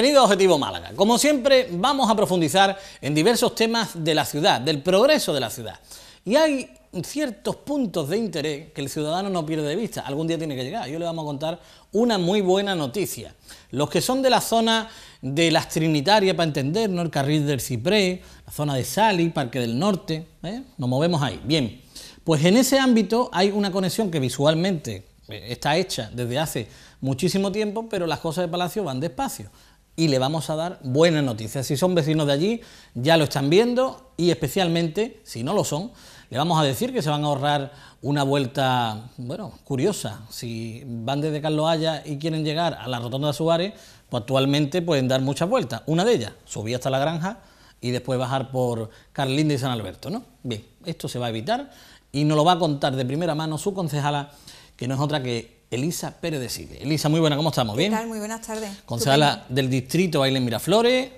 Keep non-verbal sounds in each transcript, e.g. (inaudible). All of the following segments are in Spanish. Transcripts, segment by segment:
Bienvenido a Objetivo Málaga. Como siempre, vamos a profundizar en diversos temas de la ciudad, del progreso de la ciudad. Y hay ciertos puntos de interés que el ciudadano no pierde de vista. Algún día tiene que llegar. Yo le vamos a contar una muy buena noticia. Los que son de la zona de las Trinitarias, para entendernos, el carril del Ciprés, la zona de Sali, Parque del Norte, ¿eh? nos movemos ahí. Bien, pues en ese ámbito hay una conexión que visualmente eh, está hecha desde hace muchísimo tiempo, pero las cosas de Palacio van despacio y le vamos a dar buenas noticias. Si son vecinos de allí, ya lo están viendo y especialmente, si no lo son, le vamos a decir que se van a ahorrar una vuelta, bueno, curiosa. Si van desde Carlos Haya y quieren llegar a la Rotonda de Suárez, pues actualmente pueden dar muchas vueltas. Una de ellas, subir hasta la granja y después bajar por Carlinda y San Alberto, ¿no? Bien, esto se va a evitar y nos lo va a contar de primera mano su concejala, que no es otra que Elisa Pérez de Sigue. Elisa, muy buena, ¿cómo estamos? ¿Bien? ¿Qué tal? Muy buenas tardes. Consala del distrito Baile Miraflores.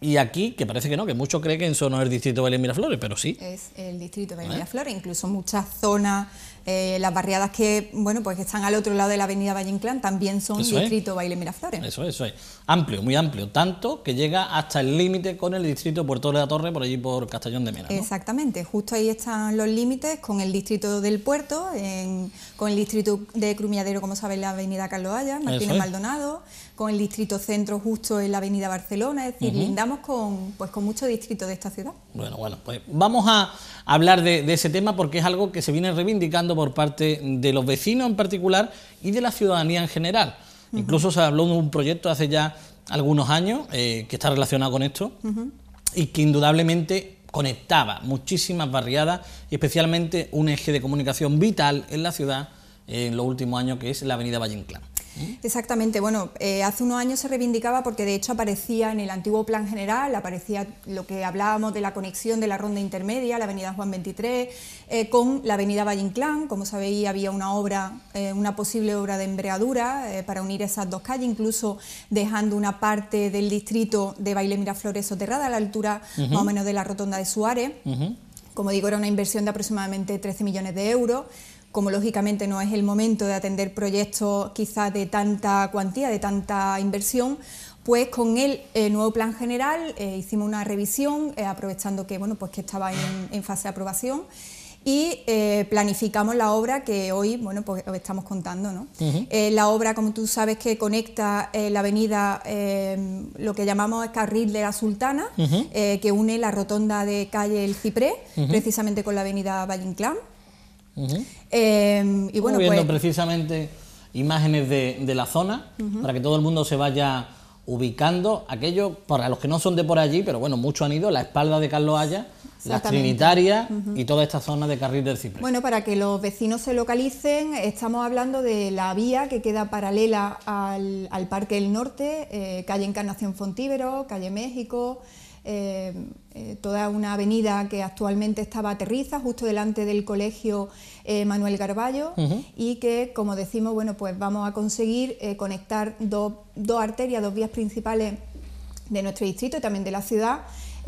Y aquí, que parece que no, que muchos creen que eso no es el distrito de baile Miraflores, pero sí. Es el distrito de baile Miraflores, incluso muchas zonas, eh, las barriadas que bueno pues que están al otro lado de la avenida Valle Inclán también son distrito Baile Miraflores. Eso es, eso es. Amplio, muy amplio, tanto que llega hasta el límite con el distrito Puerto de la Torre, por allí por Castellón de Mena. Exactamente, justo ahí están los límites con el distrito del Puerto, con el distrito de crumiadero como sabéis, la avenida Carlos Haya, Martínez Maldonado con el distrito centro justo en la avenida Barcelona, es decir, lindamos con, pues, con muchos distritos de esta ciudad. Bueno, bueno, pues vamos a hablar de, ese tema porque es algo que se viene reivindicando por parte de los vecinos en particular y de la ciudadanía en general. Incluso se habló de un proyecto hace ya algunos años eh, que está relacionado con esto y que indudablemente conectaba muchísimas barriadas y especialmente un eje de comunicación vital en la ciudad en los últimos años que es la avenida Valle Exactamente, bueno, eh, hace unos años se reivindicaba porque de hecho aparecía en el antiguo plan general, aparecía lo que hablábamos de la conexión de la ronda intermedia, la avenida Juan 23, eh, con la avenida Valle Inclán, como sabéis había una obra, eh, una posible obra de embreadura para unir esas dos calles, incluso dejando una parte del distrito de Baile Miraflores soterrada a la altura más o menos de la rotonda de Suárez. Como digo, era una inversión de aproximadamente 13 millones de euros como lógicamente no es el momento de atender proyectos quizás de tanta cuantía, de tanta inversión, pues con el eh, nuevo plan general eh, hicimos una revisión, eh, aprovechando que, bueno, pues que estaba en, fase de aprobación y planificamos la obra que hoy bueno pues estamos contando ¿no? la obra como tú sabes que conecta la avenida lo que llamamos carril de la Sultana que une la rotonda de calle El Ciprés precisamente con la avenida Valle Em, y bueno, viendo pues- precisamente imágenes de, la zona para que todo el mundo se vaya ubicando aquello para los que no son de por allí, pero bueno, muchos han ido, la espalda de Carlos Haya, las Trinitarias y toda esta zona de Carril del Ciprés. Bueno, para que los vecinos se localicen, estamos hablando de la vía que queda paralela al, Parque del Norte, eh, calle Encarnación Fontíbero, calle México. Eh, toda una avenida que actualmente estaba aterriza justo delante del colegio eh, Manuel Garballo y que, como decimos, bueno, pues vamos a conseguir eh, conectar dos arterias, dos vías principales de nuestro distrito y también de la ciudad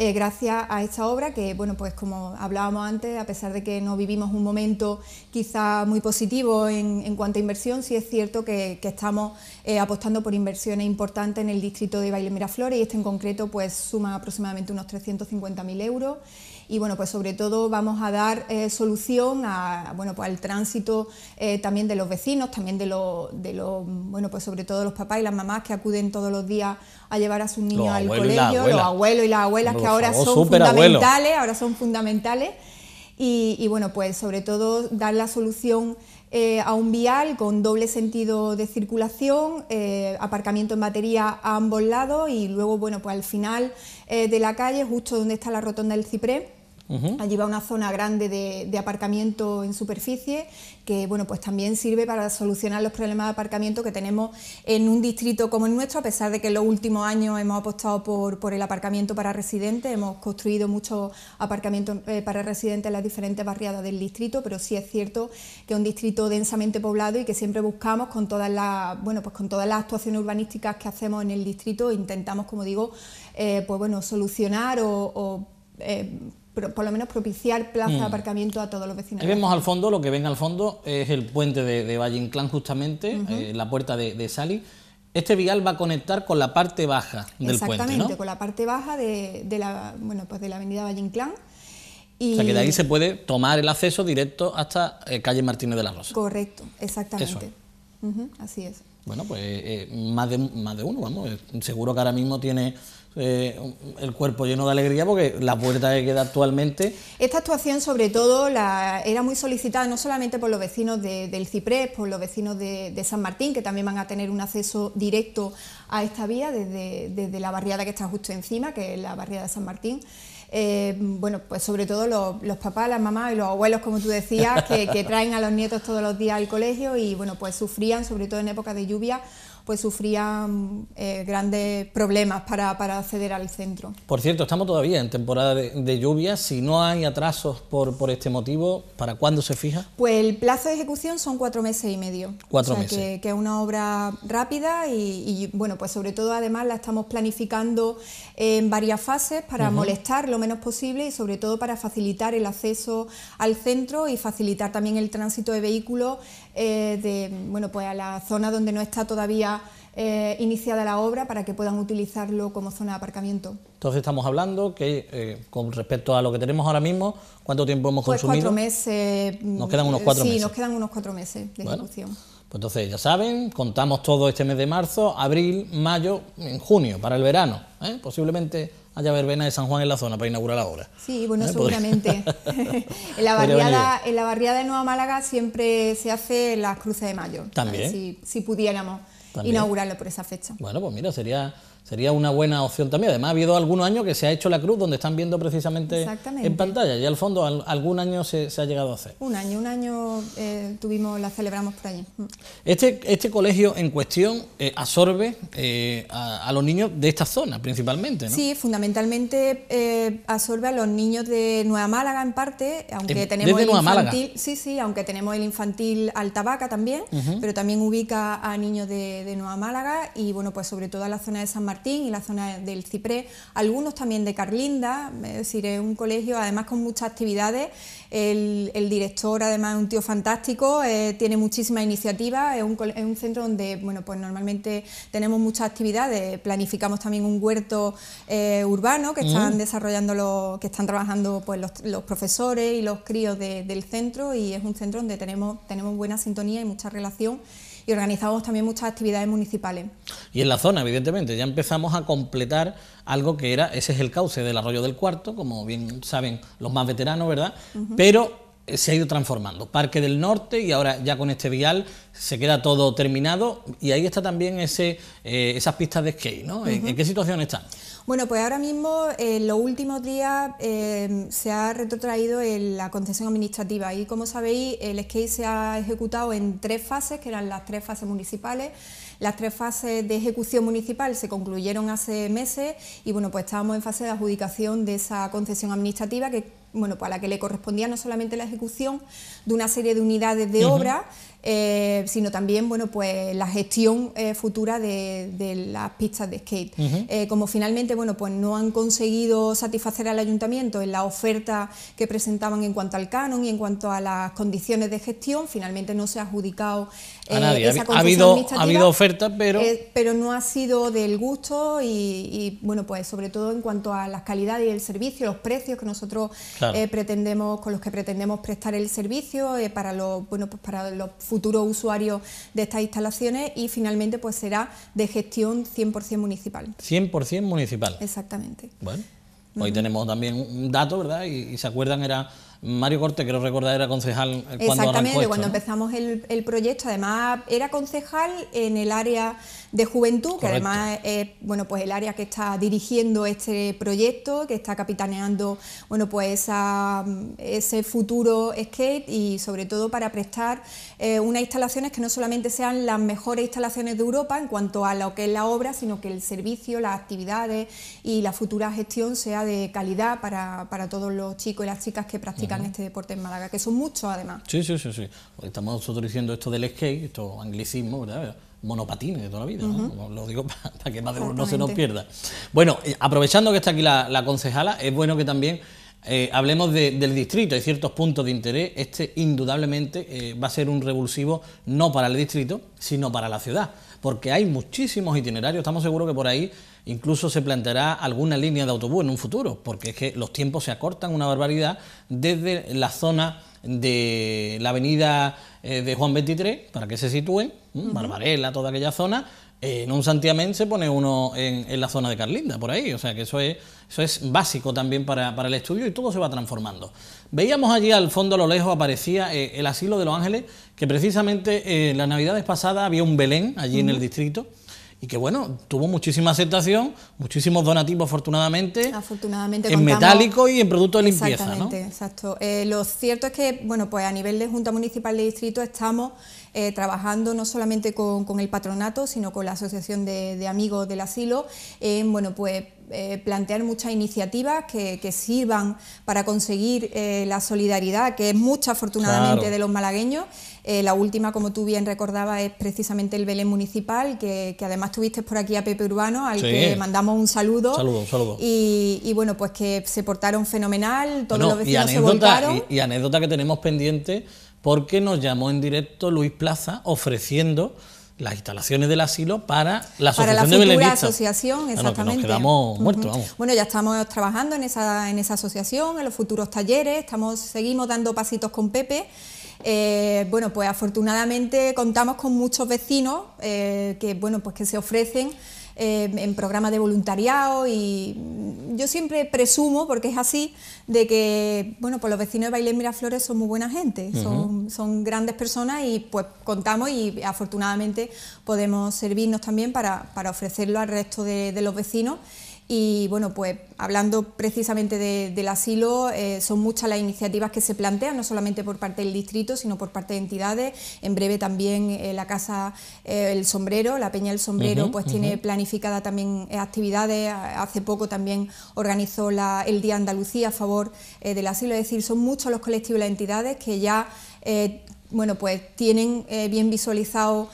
eh, gracias a esta obra que, bueno, pues como hablábamos antes, a pesar de que no vivimos un momento quizá muy positivo en, cuanto a inversión, sí es cierto que, estamos eh, apostando por inversiones importantes en el distrito de Baile Miraflores y este en concreto pues suma aproximadamente unos 350.000 euros y bueno, pues sobre todo vamos a dar eh, solución a, bueno, pues al tránsito eh, también de los vecinos, también de los, bueno, pues sobre todo los papás y las mamás que acuden todos los días a llevar a sus niños al colegio, los abuelos y las abuelas que ahora son fundamentales, ahora son fundamentales. Y, bueno, pues sobre todo dar la solución eh, a un vial con doble sentido de circulación, aparcamiento en batería a ambos lados y luego, bueno, pues al final de la calle, justo donde está la rotonda del Ciprés, Allí va una zona grande de, aparcamiento en superficie que bueno, pues también sirve para solucionar los problemas de aparcamiento que tenemos en un distrito como el nuestro, a pesar de que en los últimos años hemos apostado por, el aparcamiento para residentes, hemos construido muchos aparcamientos eh, para residentes en las diferentes barriadas del distrito, pero sí es cierto que es un distrito densamente poblado y que siempre buscamos con todas las, bueno, pues con todas las actuaciones urbanísticas que hacemos en el distrito, intentamos, como digo, eh, pues bueno, solucionar o, eh, por lo menos propiciar plaza de mm. aparcamiento a todos los vecinos. Ahí vemos al fondo, lo que ven al fondo es el puente de, de Valle Inclán justamente, eh, la puerta de, de Sali. Este vial va a conectar con la parte baja del Exactamente, puente, Exactamente, con la parte baja de, la, bueno, pues de la avenida Valle Inclán. Y o sea que de ahí se puede tomar el acceso directo hasta eh, calle Martínez de la Rosa. Correcto, exactamente. así es. Bueno, pues eh, más, más de uno, vamos. Seguro que ahora mismo tiene eh, el cuerpo lleno de alegría porque la puerta que queda actualmente. Esta actuación, sobre todo, la, era muy solicitada no solamente por los vecinos del Ciprés, por los vecinos de, San Martín, que también van a tener un acceso directo a esta vía desde, la barriada que está justo encima, que es la barriada de San Martín. Eh, bueno, pues sobre todo los, papás, las mamás y los abuelos, como tú decías, que, que traen a los nietos todos los días al colegio y, bueno, pues sufrían, sobre todo en época de lluvia, pues sufrían mm, eh, grandes problemas para, acceder al centro. Por cierto, estamos todavía en temporada de, lluvia... lluvias. Si no hay atrasos por, por este motivo, ¿para cuándo se fija? Pues el plazo de ejecución son cuatro meses y medio. Cuatro meses. Que, es una obra rápida y, bueno, pues sobre todo además la estamos planificando en varias fases para molestar lo menos posible y sobre todo para facilitar el acceso al centro y facilitar también el tránsito de vehículos eh, de, bueno, pues a la zona donde no está todavía eh, iniciada la obra para que puedan utilizarlo como zona de aparcamiento. Entonces estamos hablando que eh, con respecto a lo que tenemos ahora mismo, ¿cuánto tiempo hemos pues consumido? Cuatro meses. Nos quedan unos cuatro meses. Sí, nos quedan unos cuatro meses de ejecución. Pues entonces, ya saben, contamos todo este mes de marzo, abril, mayo, en junio, para el verano. ¿eh? Posiblemente haya verbena de San Juan en la zona para inaugurar la obra. Sí, bueno, ¿eh? seguramente. (laughs) en, la barriada, de Nueva Málaga siempre se hace las cruces de mayo. ¿eh? También. Si, pudiéramos inaugurarlo por esa fecha. Bueno, pues mira, sería sería una buena opción también. Además, ha habido algunos años que se ha hecho la cruz donde están viendo precisamente en pantalla. Y al fondo, algún año se, ha llegado a hacer. Un año, un año eh, tuvimos, la celebramos por allí. Mm. Este, este colegio en cuestión eh, absorbe eh, a, los niños de esta zona principalmente, ¿no? Sí, fundamentalmente absorbe a los niños de Nueva Málaga en parte, aunque em, tenemos el infantil, sí, sí, aunque tenemos el infantil Altabaca también, pero también ubica a niños de, Nueva Málaga y bueno, pues sobre todo a la zona de San Martín y la zona del Ciprés, algunos también de Carlinda, es decir, es un colegio además con muchas actividades, el, director además es un tío fantástico, eh, tiene muchísima iniciativa, es un, es un, centro donde bueno, pues normalmente tenemos muchas actividades, planificamos también un huerto eh, urbano que están mm. desarrollando, los, que están trabajando pues, los, profesores y los críos del centro y es un centro donde tenemos, tenemos buena sintonía y mucha relación y organizamos también muchas actividades municipales. Y en la zona, evidentemente, ya empezamos a completar algo que era, ese es el cauce del arroyo del cuarto, como bien saben los más veteranos, ¿verdad? Pero eh, se ha ido transformando. Parque del Norte y ahora ya con este vial se queda todo terminado y ahí está también ese, eh, esas pistas de skate, ¿no? ¿En, ¿En, qué situación están? Bueno, pues ahora mismo, en los últimos días, em, se ha retrotraído la concesión administrativa y, como sabéis, el skate se ha ejecutado en tres fases, que eran las tres fases municipales. Las tres fases de ejecución municipal se concluyeron hace meses y, bueno, pues estábamos en fase de adjudicación de esa concesión administrativa que bueno, pues a la que le correspondía no solamente la ejecución de una serie de unidades de obra, eh, sino también bueno, pues la gestión eh, futura de, las pistas de skate. Eh, como finalmente bueno, pues no han conseguido satisfacer al ayuntamiento en la oferta que presentaban en cuanto al canon y en cuanto a las condiciones de gestión, finalmente no se ha adjudicado a nadie. ha habido, ha habido ofertas, pero... pero no ha sido del gusto y, bueno, pues sobre todo en cuanto a las calidades y el servicio, los precios que nosotros eh, pretendemos, con los que pretendemos prestar el servicio eh, para los bueno pues para los futuros usuarios de estas instalaciones y finalmente pues será de gestión 100% municipal. 100% municipal. Exactamente. Bueno, hoy tenemos también un dato, ¿verdad? y, se acuerdan era Mario Corte, creo recordar, era concejal cuando cuando empezamos el, el, proyecto. Además, era concejal en el área de Juventud, que además es bueno, pues el área que está dirigiendo este proyecto, que está capitaneando bueno, pues ese futuro skate y sobre todo para prestar eh, unas instalaciones que no solamente sean las mejores instalaciones de Europa en cuanto a lo que es la obra, sino que el servicio, las actividades y la futura gestión sea de calidad para, todos los chicos y las chicas que practican este deporte en Málaga, que son muchos además. Sí, sí, sí, sí. Estamos nosotros diciendo esto del skate, esto anglicismo, ¿verdad? monopatines de toda la vida. Lo digo (laughs) para que más de uno no se nos pierda. Bueno, eh, aprovechando que está aquí la, concejala, es bueno que también eh, hablemos del distrito. Hay ciertos puntos de interés. Este indudablemente eh, va a ser un revulsivo no para el distrito, sino para la ciudad. Porque hay muchísimos itinerarios. Estamos seguros que por ahí incluso se planteará alguna línea de autobús en un futuro. Porque es que los tiempos se acortan una barbaridad desde la zona de la avenida de Juan 23, para que se sitúen, Barbarela, toda aquella zona, eh, en un Santiamén se pone uno en, la zona de Carlinda, por ahí. O sea que eso es, eso es básico también para, el estudio y todo se va transformando. Veíamos allí al fondo a lo lejos aparecía eh, el asilo de los ángeles, que precisamente eh, en las navidades pasadas había un Belén allí en el distrito y que bueno, tuvo muchísima aceptación, muchísimos donativos afortunadamente, afortunadamente en metálico y en productos de limpieza. Exactamente, exacto. lo cierto es que, bueno, pues a nivel de Junta Municipal de Distrito estamos eh, trabajando no solamente con, el patronato, sino con la Asociación de, Amigos del Asilo, en eh, bueno, pues eh, plantear muchas iniciativas que, sirvan para conseguir la solidaridad, que es mucha afortunadamente de los malagueños. la última, como tú bien recordabas, es precisamente el Belén Municipal, que, además tuviste por aquí a Pepe Urbano, al que mandamos un saludo. Saludo, saludo. Y, bueno, pues que se portaron fenomenal, todos los vecinos se volcaron. y anécdota que tenemos pendiente porque nos llamó en directo Luis Plaza ofreciendo las instalaciones del asilo para la asociación para la futura asociación, exactamente. Bueno, Bueno, ya estamos trabajando en esa, en esa asociación, en los futuros talleres, estamos, seguimos dando pasitos con Pepe. Eh, bueno, pues afortunadamente contamos con muchos vecinos eh, que, bueno, pues que se ofrecen Em, en programas de voluntariado y yo siempre presumo, porque es así, de que bueno, pues los vecinos de Bailén Miraflores son muy buena gente, son, son, grandes personas y pues contamos y afortunadamente podemos servirnos también para, ofrecerlo al resto de los vecinos. Y bueno, pues hablando precisamente del asilo, eh, son muchas las iniciativas que se plantean, no solamente por parte del distrito, sino por parte de entidades. En breve también eh, la Casa eh, El Sombrero, la Peña El Sombrero, pues tiene planificada también actividades. Hace poco también organizó la, el Día Andalucía a favor del asilo. Es decir, son muchos los colectivos y las entidades que ya bueno, pues tienen bien visualizado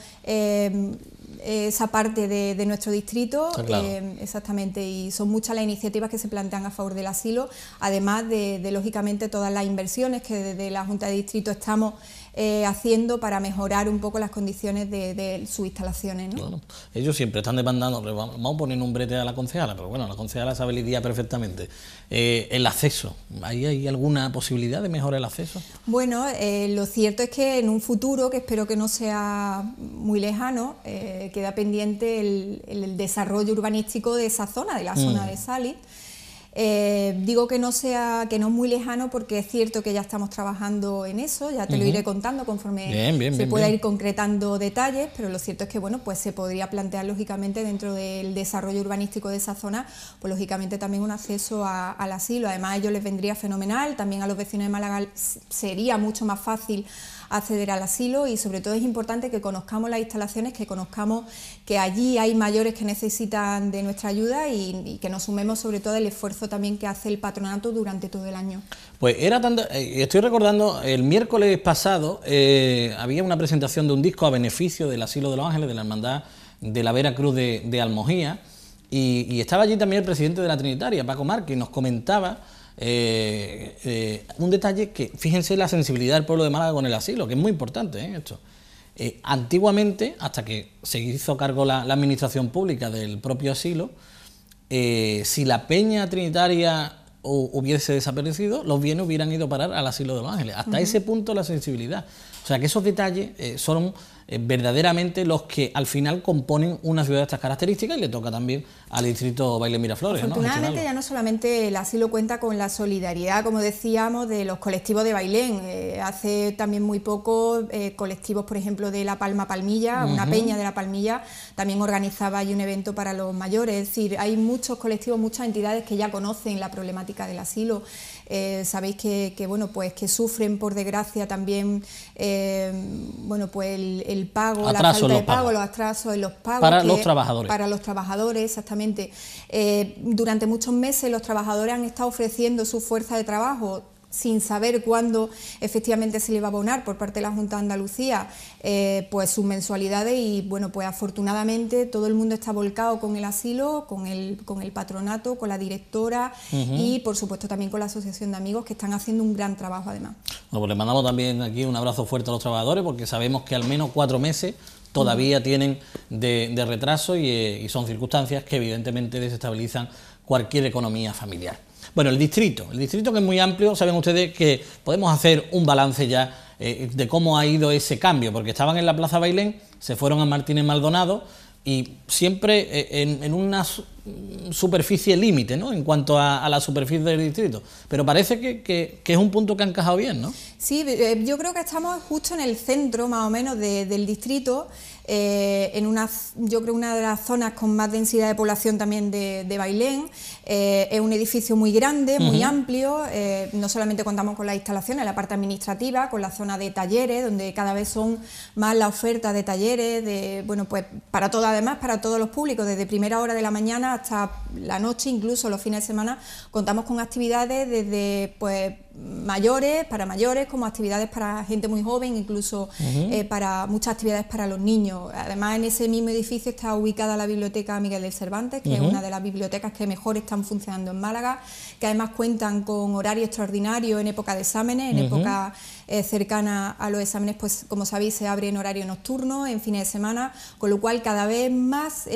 esa parte de, nuestro distrito. Ah, eh, exactamente, y son muchas las iniciativas que se plantean a favor del asilo, además de, de lógicamente, todas las inversiones que desde la Junta de Distrito estamos eh, haciendo para mejorar un poco las condiciones de, sus instalaciones. ellos siempre están demandando, vamos a poner un brete a la concejala, pero bueno, la concejala sabe lidiar perfectamente. Eh, el acceso, ¿hay, alguna posibilidad de mejorar el acceso? Bueno, eh, lo cierto es que en un futuro, que espero que no sea muy lejano, queda pendiente el, desarrollo urbanístico de esa zona, de la mm. zona de Salis. Eh, digo que no sea, que no es muy lejano porque es cierto que ya estamos trabajando en eso, ya te lo iré contando conforme se pueda ir concretando detalles, pero lo cierto es que bueno, pues se podría plantear lógicamente dentro del desarrollo urbanístico de esa zona, pues lógicamente también un acceso al asilo. Además, a ellos les vendría fenomenal, también a los vecinos de Málaga sería mucho más fácil acceder al asilo y sobre todo es importante que conozcamos las instalaciones, que conozcamos que allí hay mayores que necesitan de nuestra ayuda y, que nos sumemos sobre todo al esfuerzo también que hace el patronato durante todo el año. Pues era tanto, eh, estoy recordando, el miércoles pasado eh, había una presentación de un disco a beneficio del asilo de los ángeles, de la hermandad de la Vera Cruz de, Almojía. Y, estaba allí también el presidente de la Trinitaria, Paco Márquez, que nos comentaba eh, eh, un detalle que, fíjense la sensibilidad del pueblo de Málaga con el asilo, que es muy importante ¿eh? esto. antiguamente, hasta que se hizo cargo la, administración pública del propio asilo, si la peña trinitaria hubiese desaparecido, los bienes hubieran ido a parar al asilo de Los Ángeles. Hasta ese punto la sensibilidad. O sea que esos detalles son eh, verdaderamente los que al final componen una ciudad de estas características y le toca también al distrito Bailén Miraflores. Afortunadamente ya no solamente el asilo cuenta con la solidaridad, como decíamos, de los colectivos de Bailén. Eh, hace también muy poco eh, colectivos, por ejemplo, de La Palma Palmilla, una peña de La Palmilla, también organizaba ahí un evento para los mayores. Es decir, hay muchos colectivos, muchas entidades que ya conocen la problemática del asilo. Eh, sabéis que, bueno, pues que sufren por desgracia también eh, bueno, pues el, pago, la falta de pago, los atrasos en los pagos. Para los trabajadores. Para los trabajadores, exactamente. Eh, durante muchos meses los trabajadores han estado ofreciendo su fuerza de trabajo sin saber cuándo efectivamente se le va a abonar por parte de la Junta de Andalucía eh, pues sus mensualidades y bueno pues afortunadamente todo el mundo está volcado con el asilo, con el, patronato, con la directora y por supuesto también con la Asociación de Amigos que están haciendo un gran trabajo además. Bueno, pues les mandamos también aquí un abrazo fuerte a los trabajadores porque sabemos que al menos cuatro meses todavía mm. tienen de, retraso eh, y son circunstancias que evidentemente desestabilizan cualquier economía familiar. Bueno, el distrito, el distrito que es muy amplio, saben ustedes que podemos hacer un balance ya eh, de cómo ha ido ese cambio, porque estaban en la Plaza Bailén, se fueron a Martínez Maldonado y siempre eh, en, en una mm, superficie límite, ¿no? En cuanto a, la superficie del distrito. Pero parece que, que, es un punto que ha encajado bien, ¿no? Sí, eh, yo creo que estamos justo en el centro, más o menos, del distrito. Eh, en una, yo creo, una de las zonas con más densidad de población también de, Bailén. Eh, es un edificio muy grande, muy amplio. Eh, no solamente contamos con las instalaciones, la parte administrativa, con la zona de talleres, donde cada vez son más la oferta de talleres, de, bueno, pues para todo, además, para todos los públicos, desde primera hora de la mañana hasta la noche, incluso los fines de semana, contamos con actividades desde, pues, mayores, para mayores, como actividades para gente muy joven, incluso eh, para muchas actividades para los niños. Además, en ese mismo edificio está ubicada la biblioteca Miguel del Cervantes, que es una de las bibliotecas que mejor están funcionando en Málaga, que además cuentan con horario extraordinario en época de exámenes, en época eh, cercana a los exámenes, pues como sabéis, se abre en horario nocturno, en fines de semana, con lo cual cada vez más,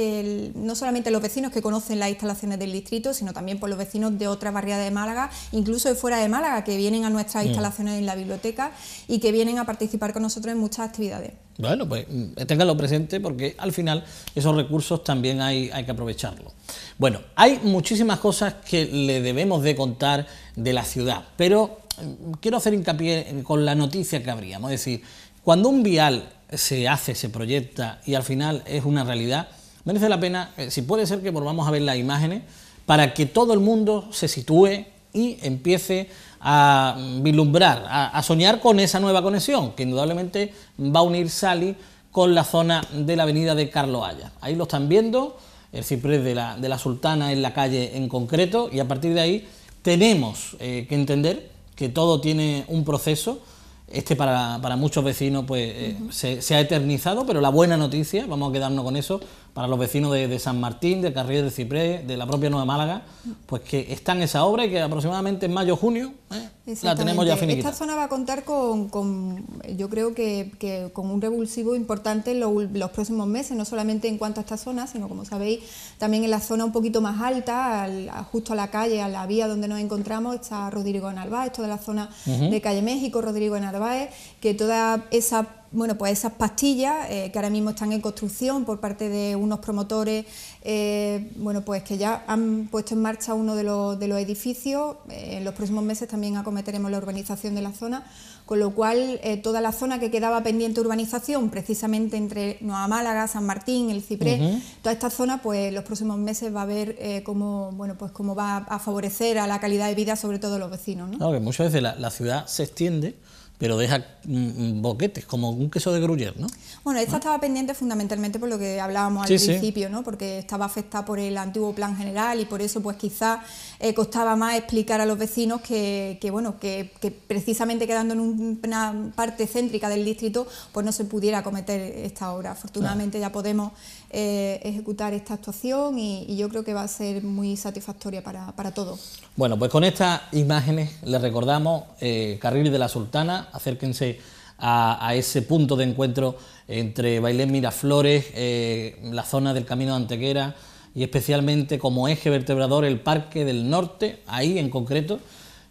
no solamente los vecinos que conocen las instalaciones del distrito, sino también por los vecinos de otras barriadas de Málaga, incluso de fuera de Málaga, que vienen a nuestras mm. instalaciones en la biblioteca y que vienen a participar con nosotros en muchas actividades. Bueno, pues mm, tenganlo presente porque al final esos recursos también hay, hay que aprovecharlos. Bueno, hay muchísimas cosas que le debemos de contar de la ciudad, pero quiero hacer hincapié con la noticia que habríamos. Es decir, cuando un vial se hace, se proyecta y al final es una realidad, merece la pena, eh, si puede ser que volvamos a ver las imágenes, para que todo el mundo se sitúe y empiece a vislumbrar, a, soñar con esa nueva conexión, que indudablemente va a unir Sali con la zona de la avenida de Carlo Haya. Ahí lo están viendo, el ciprés de la, Sultana en la calle en concreto, y a partir de ahí tenemos eh, que entender que todo tiene un proceso. Este para, para muchos vecinos pues, eh, se, ha eternizado, pero la buena noticia, vamos a quedarnos con eso, para los vecinos de, San Martín, de Carril de Ciprés, de la propia Nueva Málaga, pues que está en esa obra y que aproximadamente en mayo junio ¿eh? la tenemos ya finiquita. Esta zona va a contar con, yo creo que, con un revulsivo importante en los, próximos meses, no solamente en cuanto a esta zona, sino como sabéis, también en la zona un poquito más alta, justo a la calle, a la vía donde nos encontramos, está Rodrigo Narváez, de la zona de Calle México, Rodrigo Narváez, que todas esa bueno, pues esas pastillas eh, que ahora mismo están en construcción por parte de unos promotores, eh, bueno, pues que ya han puesto en marcha uno de los, de los edificios. Eh, en los próximos meses también acometeremos la urbanización de la zona, con lo cual toda la zona que quedaba pendiente de urbanización, precisamente entre Nueva Málaga, San Martín, el Ciprés, toda esta zona, pues en los próximos meses va a ver cómo, bueno, pues cómo va a favorecer a la calidad de vida, sobre todo los vecinos. ¿no? que muchas veces la ciudad se extiende pero deja mm, mm, boquetes, como un queso de gruyère, ¿no? Bueno, esta estaba pendiente fundamentalmente por lo que hablábamos al principio, ¿no? Porque estaba afectada por el antiguo plan general y por eso, pues quizá eh, costaba más explicar a los vecinos que, bueno, que, precisamente quedando en una parte céntrica del distrito, pues no se pudiera cometer esta obra. Afortunadamente ya podemos eh, ejecutar esta actuación y, yo creo que va a ser muy satisfactoria para, todos. Bueno, pues con estas imágenes les recordamos eh, Carril de la Sultana, acérquense a, ese punto de encuentro entre Bailén Miraflores, eh, la zona del Camino de Antequera y especialmente como eje vertebrador el Parque del Norte, ahí en concreto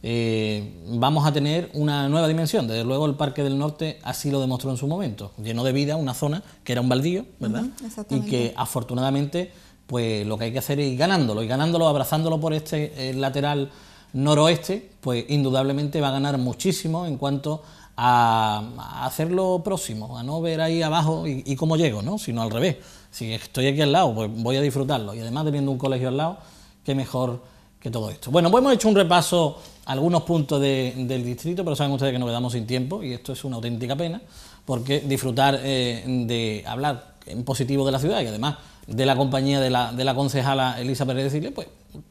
eh, vamos a tener una nueva dimensión. Desde luego el Parque del Norte así lo demostró en su momento, llenó de vida una zona que era un baldío, ¿verdad? y que afortunadamente pues lo que hay que hacer es ir ganándolo, y ganándolo, abrazándolo por este eh, lateral noroeste, pues indudablemente va a ganar muchísimo en cuanto a, hacerlo próximo, a no ver ahí abajo y, y, cómo llego, ¿no? sino al revés. Si estoy aquí al lado, pues voy a disfrutarlo. Y además teniendo un colegio al lado, qué mejor que todo esto. Bueno, pues hemos hecho un repaso algunos puntos del distrito, pero saben ustedes que nos quedamos sin tiempo y esto es una auténtica pena, porque disfrutar eh, de hablar en positivo de la ciudad y además de la compañía de la, de la concejala Elisa Pérez de Cile, pues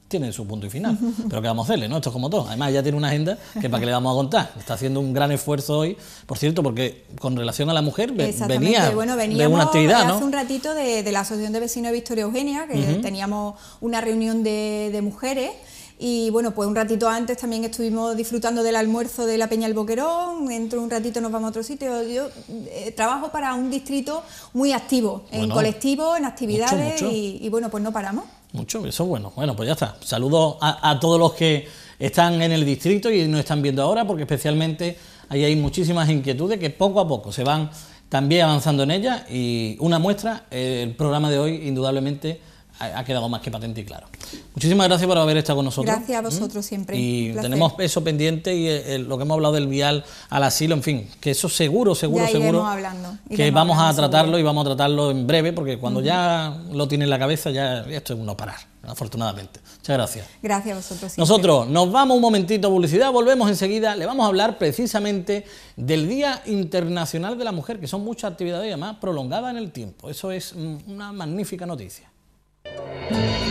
tiene su punto y final. (laughs) Pero que vamos a hacerle? ¿no? Esto es como todo. Además, ya tiene una agenda que para que le vamos a contar. Está haciendo un gran esfuerzo hoy, por cierto, porque con relación a la mujer venía bueno, de una actividad. ¿no? Hace un ratito de, la Asociación de Vecinos de Victoria Eugenia, que teníamos una reunión de, de mujeres y bueno, pues un ratito antes también estuvimos disfrutando del almuerzo de la Peña del Boquerón, dentro de un ratito nos vamos a otro sitio. Yo eh, trabajo para un distrito muy activo, en colectivo, en actividades Y, bueno, pues no paramos. Mucho, eso es bueno. Bueno, pues ya está. Saludos a, a todos los que están en el distrito y nos están viendo ahora, porque especialmente ahí hay muchísimas inquietudes que poco a poco se van también avanzando en ellas y una muestra, el programa de hoy indudablemente ha quedado más que patente y claro. Muchísimas gracias por haber estado con nosotros. Gracias a ¿Mm? vosotros siempre. Y tenemos eso pendiente y eh, eh, lo que hemos hablado del vial al asilo, en fin, que eso seguro, seguro, seguro. Hablando, que vamos a tratarlo y vamos a tratarlo en breve, porque cuando ya lo tiene en la cabeza, ya esto es uno parar, afortunadamente. Muchas gracias. Gracias a vosotros. Siempre. Nosotros nos vamos un momentito a publicidad, volvemos enseguida, le vamos a hablar precisamente del Día Internacional de la Mujer, que son muchas actividades y además prolongadas en el tiempo. Eso es mm, una magnífica noticia. Música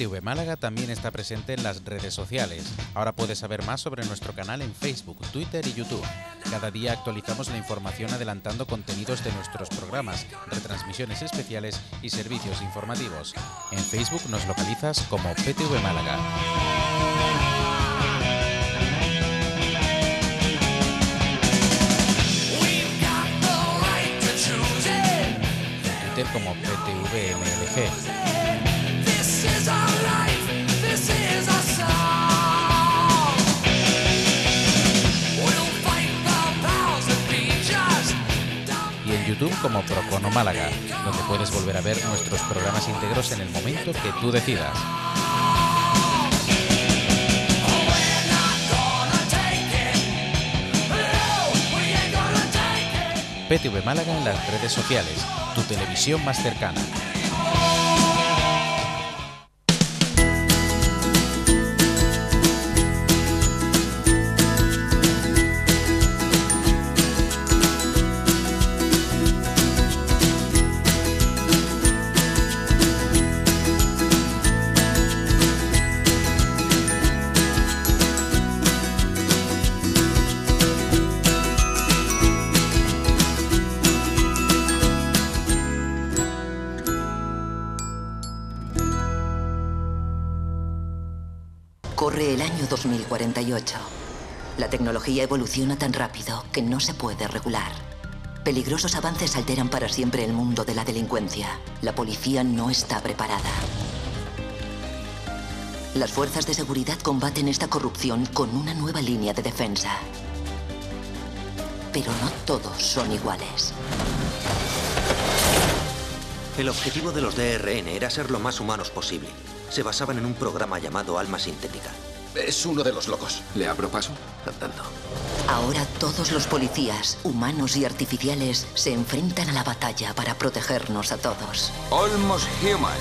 TV Málaga también está presente en las redes sociales. Ahora puedes saber más sobre nuestro canal en Facebook, Twitter y YouTube. Cada día actualizamos la información adelantando contenidos de nuestros programas, retransmisiones especiales y servicios informativos. En Facebook nos localizas como PTV Málaga. Twitter como PTV como Procono Málaga, donde puedes volver a ver nuestros programas íntegros en el momento que tú decidas. PTV Málaga en las redes sociales, tu televisión más cercana. La tecnología evoluciona tan rápido que no se puede regular. Peligrosos avances alteran para siempre el mundo de la delincuencia. La policía no está preparada. Las fuerzas de seguridad combaten esta corrupción con una nueva línea de defensa. Pero no todos son iguales. El objetivo de los DRN era ser lo más humanos posible. Se basaban en un programa llamado Alma Sintética. Es uno de los locos. ¿Le abro paso? cantando. Ahora todos los policías, humanos y artificiales, se enfrentan a la batalla para protegernos a todos. Almost Human.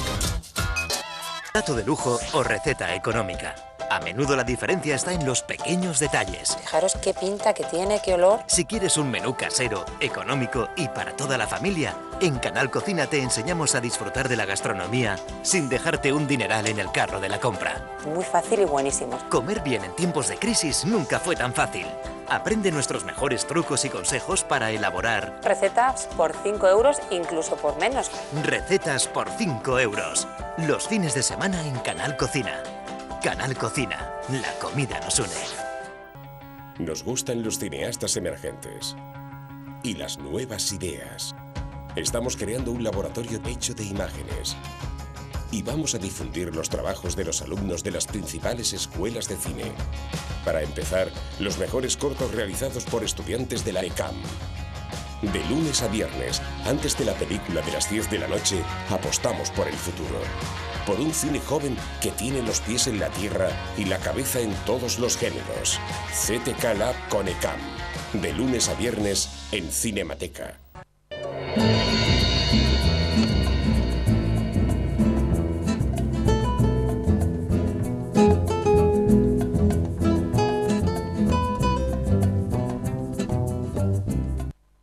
Dato de lujo o receta económica. A menudo la diferencia está en los pequeños detalles. Fijaros qué pinta que tiene, qué olor. Si quieres un menú casero, económico y para toda la familia, en Canal Cocina te enseñamos a disfrutar de la gastronomía sin dejarte un dineral en el carro de la compra. Muy fácil y buenísimo. Comer bien en tiempos de crisis nunca fue tan fácil. Aprende nuestros mejores trucos y consejos para elaborar recetas por 5 euros, incluso por menos. Recetas por 5 euros. Los fines de semana en Canal Cocina. Canal Cocina. La comida nos une. Nos gustan los cineastas emergentes y las nuevas ideas. Estamos creando un laboratorio hecho de imágenes y vamos a difundir los trabajos de los alumnos de las principales escuelas de cine. Para empezar, los mejores cortos realizados por estudiantes de la ECAM. De lunes a viernes, antes de la película de las 10 de la noche, apostamos por el futuro por un cine joven que tiene los pies en la tierra y la cabeza en todos los géneros. CTK Lab Conecam... de lunes a viernes en Cinemateca.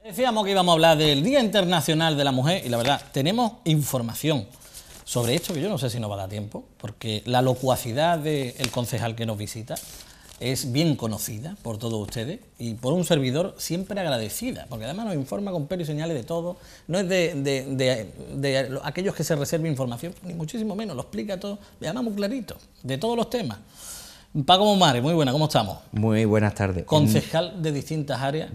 Decíamos que íbamos a hablar del Día Internacional de la Mujer y la verdad, tenemos información sobre esto, que yo no sé si nos va a dar tiempo, porque la locuacidad del concejal que nos visita es bien conocida por todos ustedes y por un servidor siempre agradecida, porque además nos informa con pelos y señales de todo, no es de, de, aquellos que se reserva información, ni muchísimo menos, lo explica todo, le llama muy clarito, de todos los temas. Paco Momare, muy buena, ¿cómo estamos? Muy buenas tardes. Concejal de distintas áreas.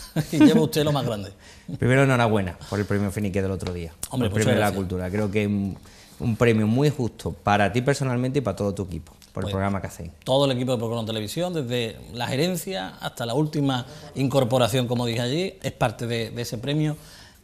(laughs) y lleva usted lo más grande. (laughs) Primero, enhorabuena por el premio Finique del otro día. Hombre, el de la cultura. Creo que es un premio muy justo para ti personalmente y para todo tu equipo por el pues, programa que hacéis. Todo el equipo de en Televisión, desde la gerencia hasta la última incorporación, como dije allí, es parte de, ese premio,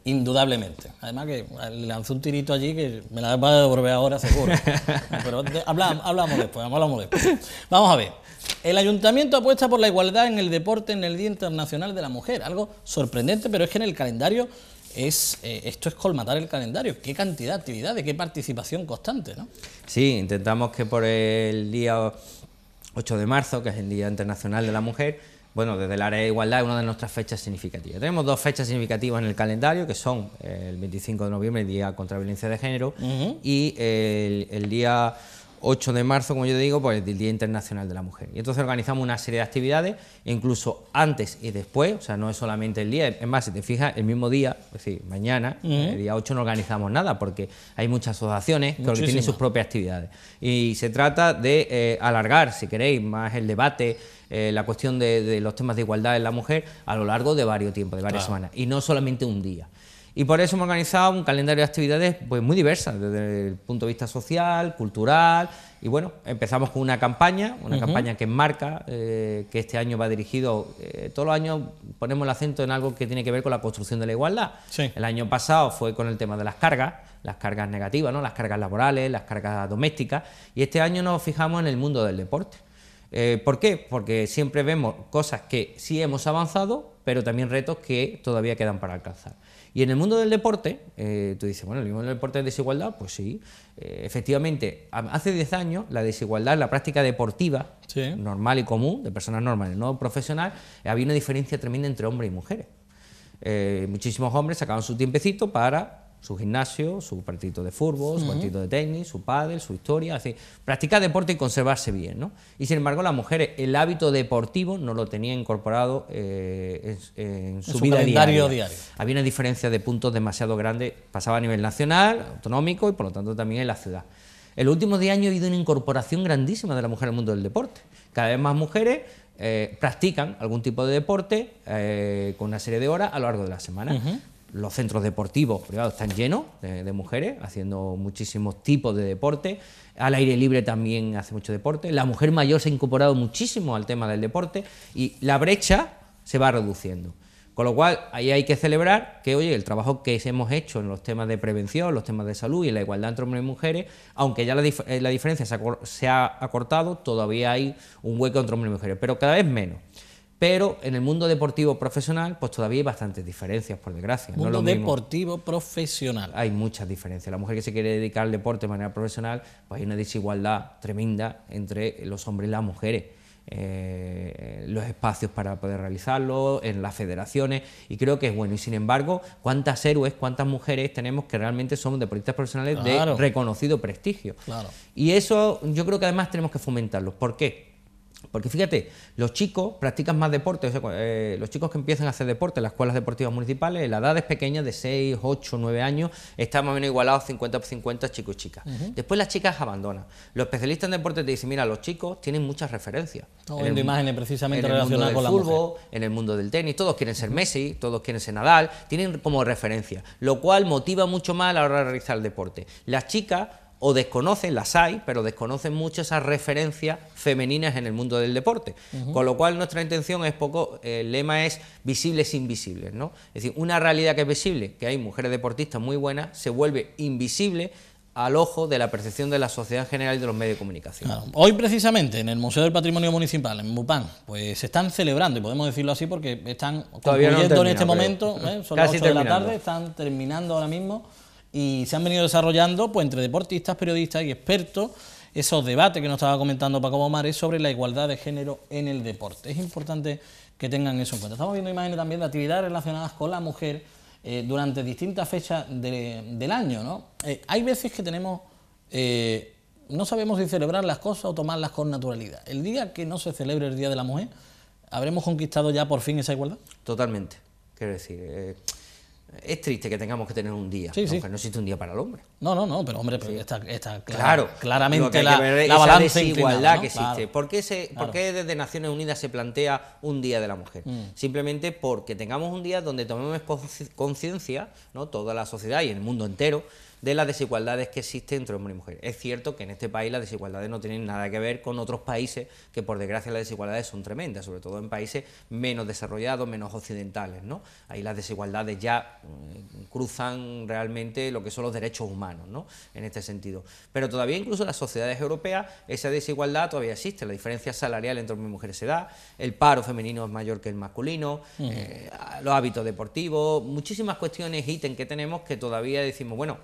indudablemente. Además que le lanzó un tirito allí que me la va a devolver ahora seguro. (laughs) Pero hablamos, hablamos después, hablamos después. Vamos a ver. El ayuntamiento apuesta por la igualdad en el deporte en el Día Internacional de la Mujer. Algo sorprendente, pero es que en el calendario es eh, esto es colmatar el calendario. Qué cantidad de actividades, qué participación constante, ¿no? Sí, intentamos que por el día 8 de marzo, que es el Día Internacional de la Mujer, bueno, desde el área de igualdad es una de nuestras fechas significativas. Tenemos dos fechas significativas en el calendario, que son el 25 de noviembre, el Día contra la Violencia de Género, y el día 8 de marzo, como yo digo, pues el Día Internacional de la Mujer. Y entonces organizamos una serie de actividades, incluso antes y después, o sea, no es solamente el día, es más, si te fijas, el mismo día, es decir, mañana, el día 8 no organizamos nada, porque hay muchas asociaciones que tienen sus propias actividades. Y se trata de eh, alargar, si queréis, más el debate, eh, la cuestión de, los temas de igualdad en la mujer a lo largo de varios tiempos, de varias semanas, y no solamente un día. Y por eso hemos organizado un calendario de actividades pues, muy diversas, desde el punto de vista social, cultural. Y bueno, empezamos con una campaña, una campaña que enmarca, eh, que este año va dirigido, eh, todos los años ponemos el acento en algo que tiene que ver con la construcción de la igualdad. El año pasado fue con el tema de las cargas, las cargas negativas, ¿no? las cargas laborales, las cargas domésticas. Y este año nos fijamos en el mundo del deporte. Eh, ¿Por qué? Porque siempre vemos cosas que sí hemos avanzado, pero también retos que todavía quedan para alcanzar. Y en el mundo del deporte, eh, tú dices, bueno, el mundo del deporte es desigualdad, pues sí, eh, efectivamente, hace 10 años la desigualdad en la práctica deportiva, normal y común, de personas normales, no profesional, había una diferencia tremenda entre hombres y mujeres. muchísimos hombres sacaban su tiempecito para su gimnasio, su partido de fútbol, su partido de tenis, su pádel, su historia, es practicar deporte y conservarse bien, ¿no? Y sin embargo las mujeres el hábito deportivo no lo tenía incorporado eh, en, su, vida diario. Había una diferencia de puntos demasiado grande, pasaba a nivel nacional, autonómico y por lo tanto también en la ciudad. El último día año ha habido una incorporación grandísima de la mujer al mundo del deporte. Cada vez más mujeres eh, practican algún tipo de deporte eh, con una serie de horas a lo largo de la semana los centros deportivos privados están llenos de, mujeres haciendo muchísimos tipos de deporte. Al aire libre también hace mucho deporte. La mujer mayor se ha incorporado muchísimo al tema del deporte y la brecha se va reduciendo. Con lo cual, ahí hay que celebrar que, oye, el trabajo que hemos hecho en los temas de prevención, los temas de salud y la igualdad entre hombres y mujeres, aunque ya la, eh, diferencia se ha, se ha acortado, todavía hay un hueco entre hombres y mujeres, pero cada vez menos pero en el mundo deportivo profesional pues todavía hay bastantes diferencias, por desgracia. Mundo lo deportivo profesional. Hay muchas diferencias. La mujer que se quiere dedicar al deporte de manera profesional, pues hay una desigualdad tremenda entre los hombres y las mujeres. Eh, los espacios para poder realizarlo, en las federaciones, y creo que es bueno. Y sin embargo, ¿cuántas héroes, cuántas mujeres tenemos que realmente son deportistas profesionales de reconocido prestigio? Claro. Y eso yo creo que además tenemos que fomentarlo. ¿Por qué? Porque fíjate, los chicos practican más deporte, eh, los chicos que empiezan a hacer deporte en las escuelas deportivas municipales, la edad es pequeña, de 6, 8, 9 años, está más o menos igualado 50 por 50 chicos y chicas. Después las chicas abandonan. Los especialistas en deporte te dicen, mira, los chicos tienen muchas referencias. en el, imágenes precisamente en mundo del con fútbol, en el mundo del tenis, todos quieren ser Messi, todos quieren ser Nadal, tienen como referencia, lo cual motiva mucho más a la hora de realizar el deporte. Las chicas o desconocen, las hay, pero desconocen mucho esas referencias femeninas en el mundo del deporte. Con lo cual nuestra intención es poco, el lema es visibles invisibles, ¿no? Es decir, una realidad que es visible, que hay mujeres deportistas muy buenas, se vuelve invisible al ojo de la percepción de la sociedad en general y de los medios de comunicación. Hoy precisamente en el Museo del Patrimonio Municipal, en Mupán, pues se están celebrando, y podemos decirlo así porque están Todavía en este momento, ¿eh? son las 8 de la tarde, están terminando ahora mismo y se han venido desarrollando pues, entre deportistas, periodistas y expertos esos debates que nos estaba comentando Paco Omar sobre la igualdad de género en el deporte. Es importante que tengan eso en cuenta. Estamos viendo imágenes también de actividades relacionadas con la mujer eh, durante distintas fechas del año. ¿no? Eh, hay veces que tenemos, eh, no sabemos si celebrar las cosas o tomarlas con naturalidad. El día que no se celebre el Día de la Mujer, ¿habremos conquistado ya por fin esa igualdad? Totalmente. Quiero decir, es triste que tengamos que tener un día, aunque no existe un día para el hombre. No, no, no, pero hombre, está, está claro, claramente la, la desigualdad que existe. ¿Por, qué desde Naciones Unidas se plantea un día de la mujer? Mm. Simplemente porque tengamos un día donde tomemos conciencia, ¿no? toda la sociedad y el mundo entero, de las desigualdades que existen entre hombres y mujeres. Es cierto que en este país las desigualdades no tienen nada que ver con otros países, que por desgracia las desigualdades son tremendas, sobre todo en países menos desarrollados, menos occidentales. ¿no? Ahí las desigualdades ya mm, cruzan realmente lo que son los derechos humanos, ¿no? en este sentido. Pero todavía incluso en las sociedades europeas esa desigualdad todavía existe, la diferencia salarial entre hombres y mujeres se da, el paro femenino es mayor que el masculino, eh, los hábitos deportivos, muchísimas cuestiones ítems que tenemos que todavía decimos, bueno,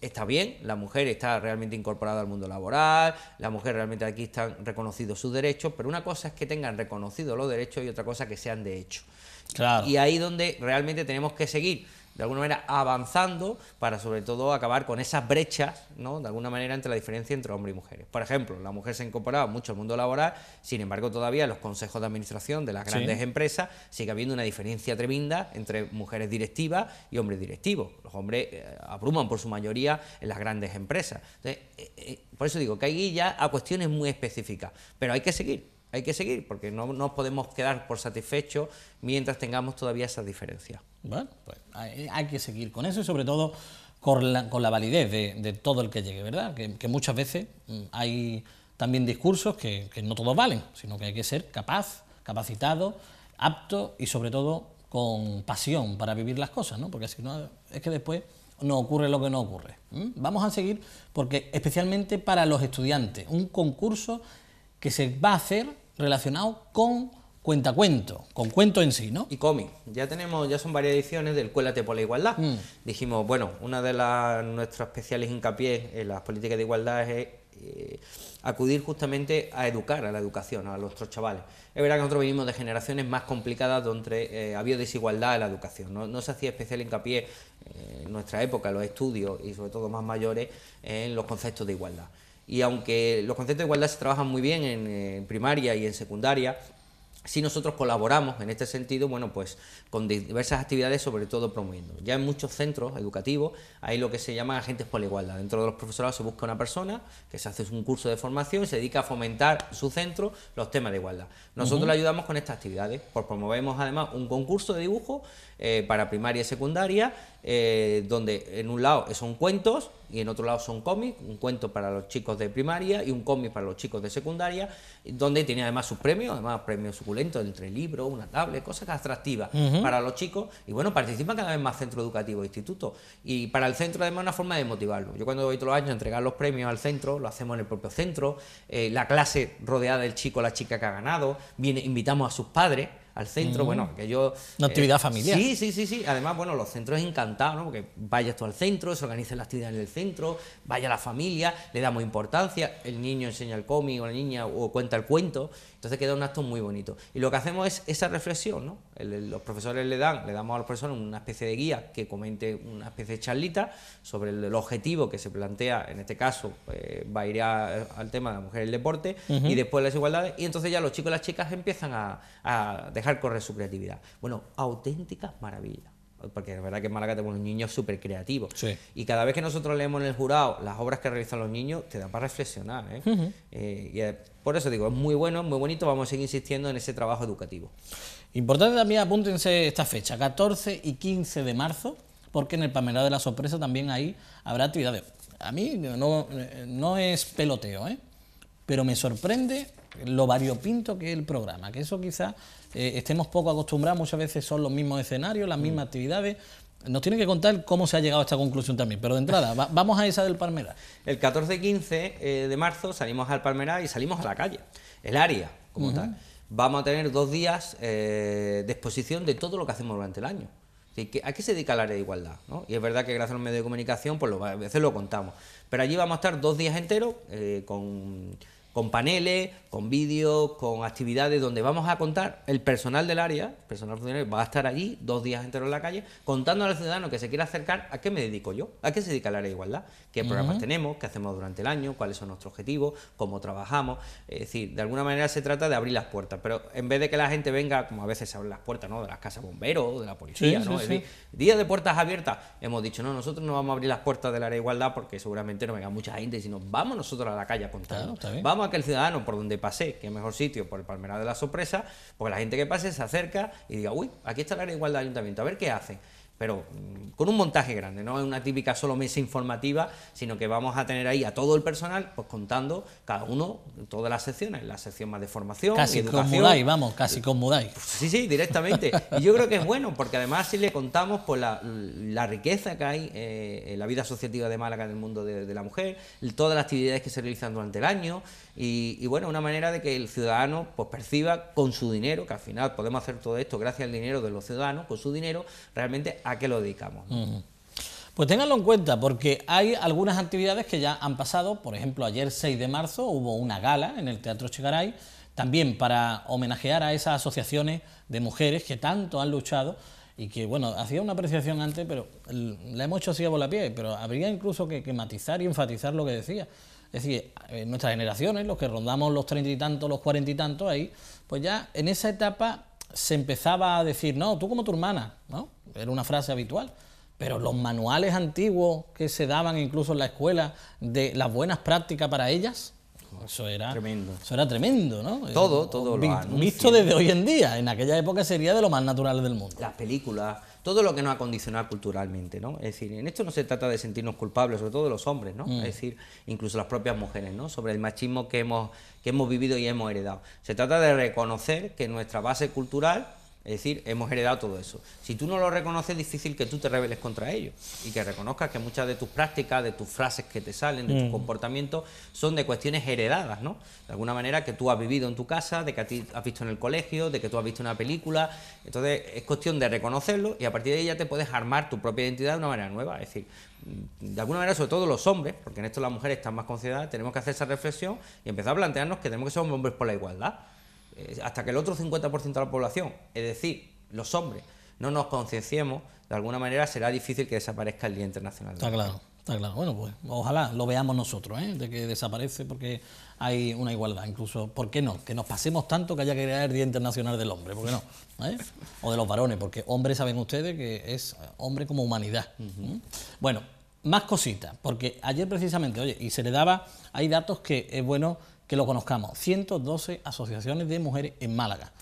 está bien, la mujer está realmente incorporada al mundo laboral, la mujer realmente aquí están reconocidos sus derechos, pero una cosa es que tengan reconocido los derechos y otra cosa que sean de hecho. Claro. Y ahí donde realmente tenemos que seguir de alguna manera avanzando para sobre todo acabar con esas brechas, ¿no? de alguna manera, entre la diferencia entre hombres y mujeres. Por ejemplo, la mujer se incorporaba mucho al mundo laboral, sin embargo todavía en los consejos de administración de las grandes empresas sigue habiendo una diferencia tremenda entre mujeres directivas y hombres directivos. Los hombres eh, abruman por su mayoría en las grandes empresas. Entonces, eh, eh, por eso digo que hay ya a cuestiones muy específicas, pero hay que seguir hay que seguir, porque no nos podemos quedar por satisfechos mientras tengamos todavía esas diferencias. Bueno, pues hay, que seguir con eso y sobre todo con la, validez de, todo el que llegue, ¿verdad? Que, muchas veces mm, hay también discursos que, no todos valen, sino que hay que ser capaz, capacitado, apto y sobre todo con pasión para vivir las cosas, ¿no? Porque si no, es que después no ocurre lo que no ocurre. Vamos a seguir porque especialmente para los estudiantes, un concurso que se va a hacer relacionado con ...cuenta-cuento, con cuento en sí, ¿no? Y cómic. Ya tenemos, ya son varias ediciones del Cuélate por la Igualdad. Mm. Dijimos, bueno, una de las, nuestras especiales hincapié en las políticas de igualdad es eh, acudir justamente a educar, a la educación, a nuestros chavales. Es verdad que nosotros venimos de generaciones más complicadas donde eh, había desigualdad en la educación. No, se hacía especial hincapié eh, en nuestra época, en los estudios y sobre todo más mayores, en los conceptos de igualdad. Y aunque los conceptos de igualdad se trabajan muy bien en primaria y en secundaria, si nosotros colaboramos en este sentido, bueno, pues con diversas actividades, sobre todo promoviendo. Ya en muchos centros educativos hay lo que se llama agentes por la igualdad. Dentro de los profesorados se busca una persona que se hace un curso de formación, y se dedica a fomentar su centro los temas de igualdad. Nosotros le ayudamos con estas actividades, pues promovemos además un concurso de dibujo eh, para primaria y secundaria, eh, donde en un lado son cuentos, y en otro lado son cómics, un cuento para los chicos de primaria y un cómic para los chicos de secundaria, donde tiene además sus premios, además premios suculentos entre libros, una tablet, cosas atractivas para los chicos. Y bueno, participan cada vez más centros educativos, e institutos. Y para el centro además una forma de motivarlo. Yo cuando voy todos los años a entregar los premios al centro, lo hacemos en el propio centro, eh, la clase rodeada del chico, la chica que ha ganado, viene, invitamos a sus padres al centro, bueno, bueno, yo... Una actividad eh, familiar. Sí, sí, sí, sí. Además, bueno, los centros encantados, ¿no? Porque vayas tú al centro, se organizan las actividades en el centro, vaya la familia, le damos importancia, el niño enseña el cómic o la niña o cuenta el cuento, entonces queda un acto muy bonito. Y lo que hacemos es esa reflexión, ¿no? los profesores le dan, le damos a los profesores una especie de guía que comente una especie de charlita sobre el, objetivo que se plantea, en este caso eh, va a ir al tema de la mujer y el deporte y después las igualdades y entonces ya los chicos y las chicas empiezan a, dejar correr su creatividad. Bueno, auténtica maravilla, porque es verdad que en Málaga tenemos un niños súper creativos. Y cada vez que nosotros leemos en el jurado las obras que realizan los niños, te da para reflexionar. ¿eh? Eh, y por eso digo, es muy bueno, es muy bonito, vamos a seguir insistiendo en ese trabajo educativo. Importante también, apúntense esta fecha, 14 y 15 de marzo, porque en el palmera de la Sorpresa también ahí habrá actividades. A mí no, no es peloteo, ¿eh? pero me sorprende lo variopinto que es el programa, que eso quizá eh, estemos poco acostumbrados, muchas veces son los mismos escenarios, las mismas mm. actividades. Nos tiene que contar cómo se ha llegado a esta conclusión también, pero de entrada, (laughs) vamos a esa del Palmera. El 14-15 y eh, de marzo salimos al Palmera y salimos a la calle, el área como tal vamos a tener dos días eh, de exposición de todo lo que hacemos durante el año. ¿A qué se dedica el área de igualdad? Y es verdad que gracias a los medios de comunicación, pues a veces lo contamos. Pero allí vamos a estar dos días enteros eh, con con paneles, con vídeos, con actividades donde vamos a contar, el personal del área, el personal funcionario, va a estar allí dos días enteros en la calle contando al ciudadano que se quiera acercar a qué me dedico yo, a qué se dedica el área de igualdad, qué programas tenemos, qué hacemos durante el año, cuáles son nuestros objetivos, cómo trabajamos. Es decir, de alguna manera se trata de abrir las puertas, pero en vez de que la gente venga, como a veces se abren las puertas, ¿no? De las casas bomberos, de la policía, ¿no? es decir, días de puertas abiertas, hemos dicho, no, nosotros no vamos a abrir las puertas del área de igualdad porque seguramente no venga mucha gente, sino vamos nosotros a la calle a contar, Claro, vamos a que el ciudadano, por donde pasé, que es mejor sitio, por el Palmeral de la Sorpresa, porque la gente que pase se acerca y diga, uy, aquí está la área de igualdad del ayuntamiento, a ver qué hacen pero mm, con un montaje grande, no es una típica solo mesa informativa, sino que vamos a tener ahí a todo el personal, pues contando cada uno todas las secciones, la sección más de formación, casi con vamos, casi con Mudai. sí, sí, directamente. Y yo creo que es bueno, porque además si le contamos pues la, la riqueza que hay eh, en la vida asociativa de Málaga en el mundo de la mujer, todas las actividades que se realizan durante el año, y, bueno, una manera de que el ciudadano pues, perciba con su dinero, que al final podemos hacer todo esto gracias al dinero de los ciudadanos, con su dinero, realmente a qué lo dedicamos. Pues ténganlo en cuenta porque hay algunas actividades que ya han pasado, por ejemplo, ayer 6 de marzo hubo una gala en el Teatro Chicaray, también para homenajear a esas asociaciones de mujeres que tanto han luchado y que, bueno, hacía una apreciación antes, pero la hemos hecho así a la pie, pero habría incluso que, que matizar y enfatizar lo que decía. Es decir, en eh, nuestras generaciones, los que rondamos los treinta y tantos, los cuarenta y tantos, ahí, pues ya en esa etapa se empezaba a decir, no, tú como tu hermana, ¿no? Era una frase habitual. Pero los manuales antiguos que se daban incluso en la escuela de las buenas prácticas para ellas, eso era tremendo. Eso era tremendo, ¿no? Todo, todo. lo visto desde hoy en día, en aquella época sería de lo más natural del mundo. Las películas, todo lo que nos condicionado culturalmente, ¿no? Es decir, en esto no se trata de sentirnos culpables, sobre todo los hombres, ¿no? Mm. Es decir, incluso las propias mujeres, ¿no? Sobre el machismo que hemos, que hemos vivido y hemos heredado. Se trata de reconocer que nuestra base cultural es decir, hemos heredado todo eso. Si tú no lo reconoces, es difícil que tú te rebeles contra ello y que reconozcas que muchas de tus prácticas, de tus frases que te salen, de tus mm. comportamientos, son de cuestiones heredadas, ¿no? De alguna manera que tú has vivido en tu casa, de que a ti has visto en el colegio, de que tú has visto una película. Entonces, es cuestión de reconocerlo y a partir de ahí ya te puedes armar tu propia identidad de una manera nueva. Es decir, de alguna manera, sobre todo los hombres, porque en esto las mujeres están más consideradas, tenemos que hacer esa reflexión y empezar a plantearnos que tenemos que ser hombres por la igualdad eh, hasta que el otro 50% de la población, es decir, los hombres, no nos concienciemos, de alguna manera será difícil que desaparezca el Día Internacional. Está claro, está claro. Bueno, pues ojalá lo veamos nosotros, ¿eh? de que desaparece porque hay una igualdad. Incluso, ¿por qué no? Que nos pasemos tanto que haya que crear el Día Internacional del Hombre, ¿por qué no? (laughs) ¿Eh? O de los varones, porque hombre saben ustedes que es hombre como humanidad. Bueno, más cositas, porque ayer precisamente, oye, y se le daba, hay datos que es bueno que lo conozcamos. 112 asociaciones de mujeres en Málaga.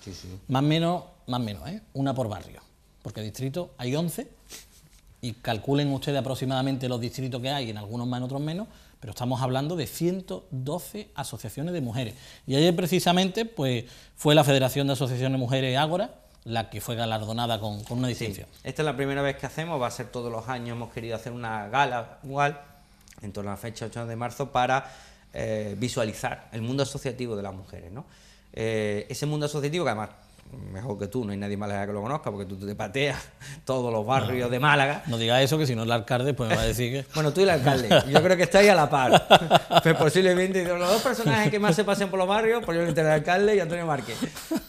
Más menos, más menos, ¿eh? una por barrio. Porque distrito hay 11 y calculen ustedes aproximadamente los distritos que hay, en algunos más, en otros menos, pero estamos hablando de 112 asociaciones de mujeres. Y ayer precisamente pues, fue la Federación de Asociaciones de Mujeres Ágora la que fue galardonada con, con una distinción. Esta es la primera vez que hacemos, va a ser todos los años, hemos querido hacer una gala igual, en torno a la fecha 8 de marzo, para eh, visualizar el mundo asociativo de las mujeres. ¿no? Eh, ese mundo asociativo que además mejor que tú, no hay nadie más que lo conozca, porque tú te pateas (laughs) todos los barrios de Málaga. No digas eso, que si no el alcalde, pues me va a decir que... bueno, tú y el alcalde, yo creo que estáis a la par. (laughs) Pero pues posiblemente los dos personajes que más se pasen por los barrios, por el alcalde y Antonio Márquez.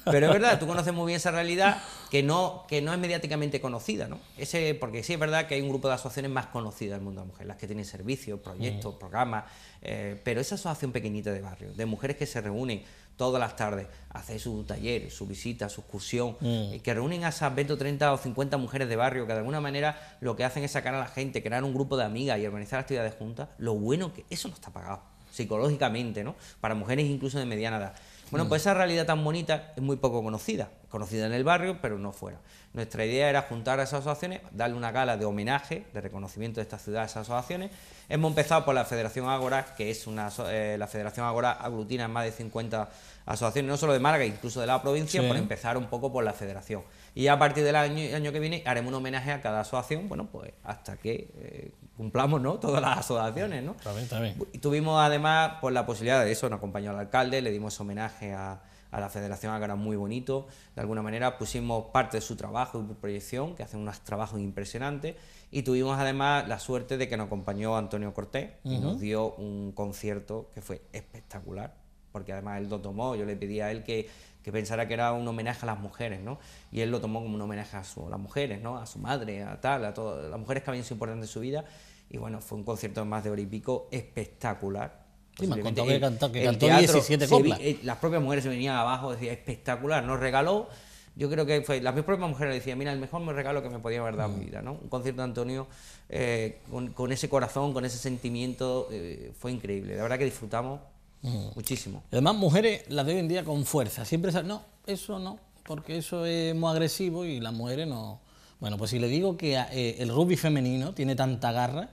Pero es verdad, tú conoces muy bien esa realidad que no, que no es mediáticamente conocida, ¿no? Ese, porque sí es verdad que hay un grupo de asociaciones más conocidas del mundo de la mujer, las que tienen servicios, proyectos, mm. programas, eh, pero esa asociación pequeñita de barrio, de mujeres que se reúnen todas las tardes, hacen su taller, su visita, su excursión, mm. que reúnen a esas 20 o 30 o 50 mujeres de barrio que de alguna manera lo que hacen es sacar a la gente, crear un grupo de amigas y organizar actividades juntas, lo bueno que eso no está pagado psicológicamente, ¿no? Para mujeres incluso de mediana edad. Bueno, mm. pues esa realidad tan bonita es muy poco conocida conocida en el barrio, pero no fuera. Nuestra idea era juntar a esas asociaciones, darle una gala de homenaje, de reconocimiento de estas ciudades, a esas asociaciones. Hemos empezado por la Federación Ágora, que es una eh, la Federación Ágora aglutina más de 50 asociaciones, no solo de Málaga, incluso de la provincia, por empezar un poco por la federación. Y a partir del año, año, que viene haremos un homenaje a cada asociación, bueno, pues hasta que eh, cumplamos ¿no? todas las asociaciones. ¿no? también también Y tuvimos además por pues, la posibilidad de eso, nos acompañó al alcalde, le dimos homenaje a a la Federación era muy bonito. De alguna manera pusimos parte de su trabajo y proyección, que hacen unos trabajos impresionantes. Y tuvimos además la suerte de que nos acompañó Antonio Cortés y nos dio un concierto que fue espectacular, porque además él lo tomó. Yo le pedí a él que, pensara que era un homenaje a las mujeres, ¿no? Y él lo tomó como un homenaje a, su, las mujeres, ¿no? A su madre, a tal, a todas las mujeres que habían sido importantes en su vida. Y bueno, fue un concierto más de olímpico espectacular Sí, me han que, cantó, 17 coplas. Eh, las propias mujeres se venían abajo, decía espectacular, nos regaló. Yo creo que fue, las propias mujeres decían, mira, el mejor me regalo que me podía haber dado mm. vida, Un concierto Antonio eh, con, ese corazón, con ese sentimiento, eh, fue increíble. La verdad que disfrutamos mm. muchísimo. Además, mujeres las deben día con fuerza. Siempre no, eso no, porque eso es muy agresivo y las mujeres no. Bueno, pues si le digo que el rugby femenino tiene tanta garra,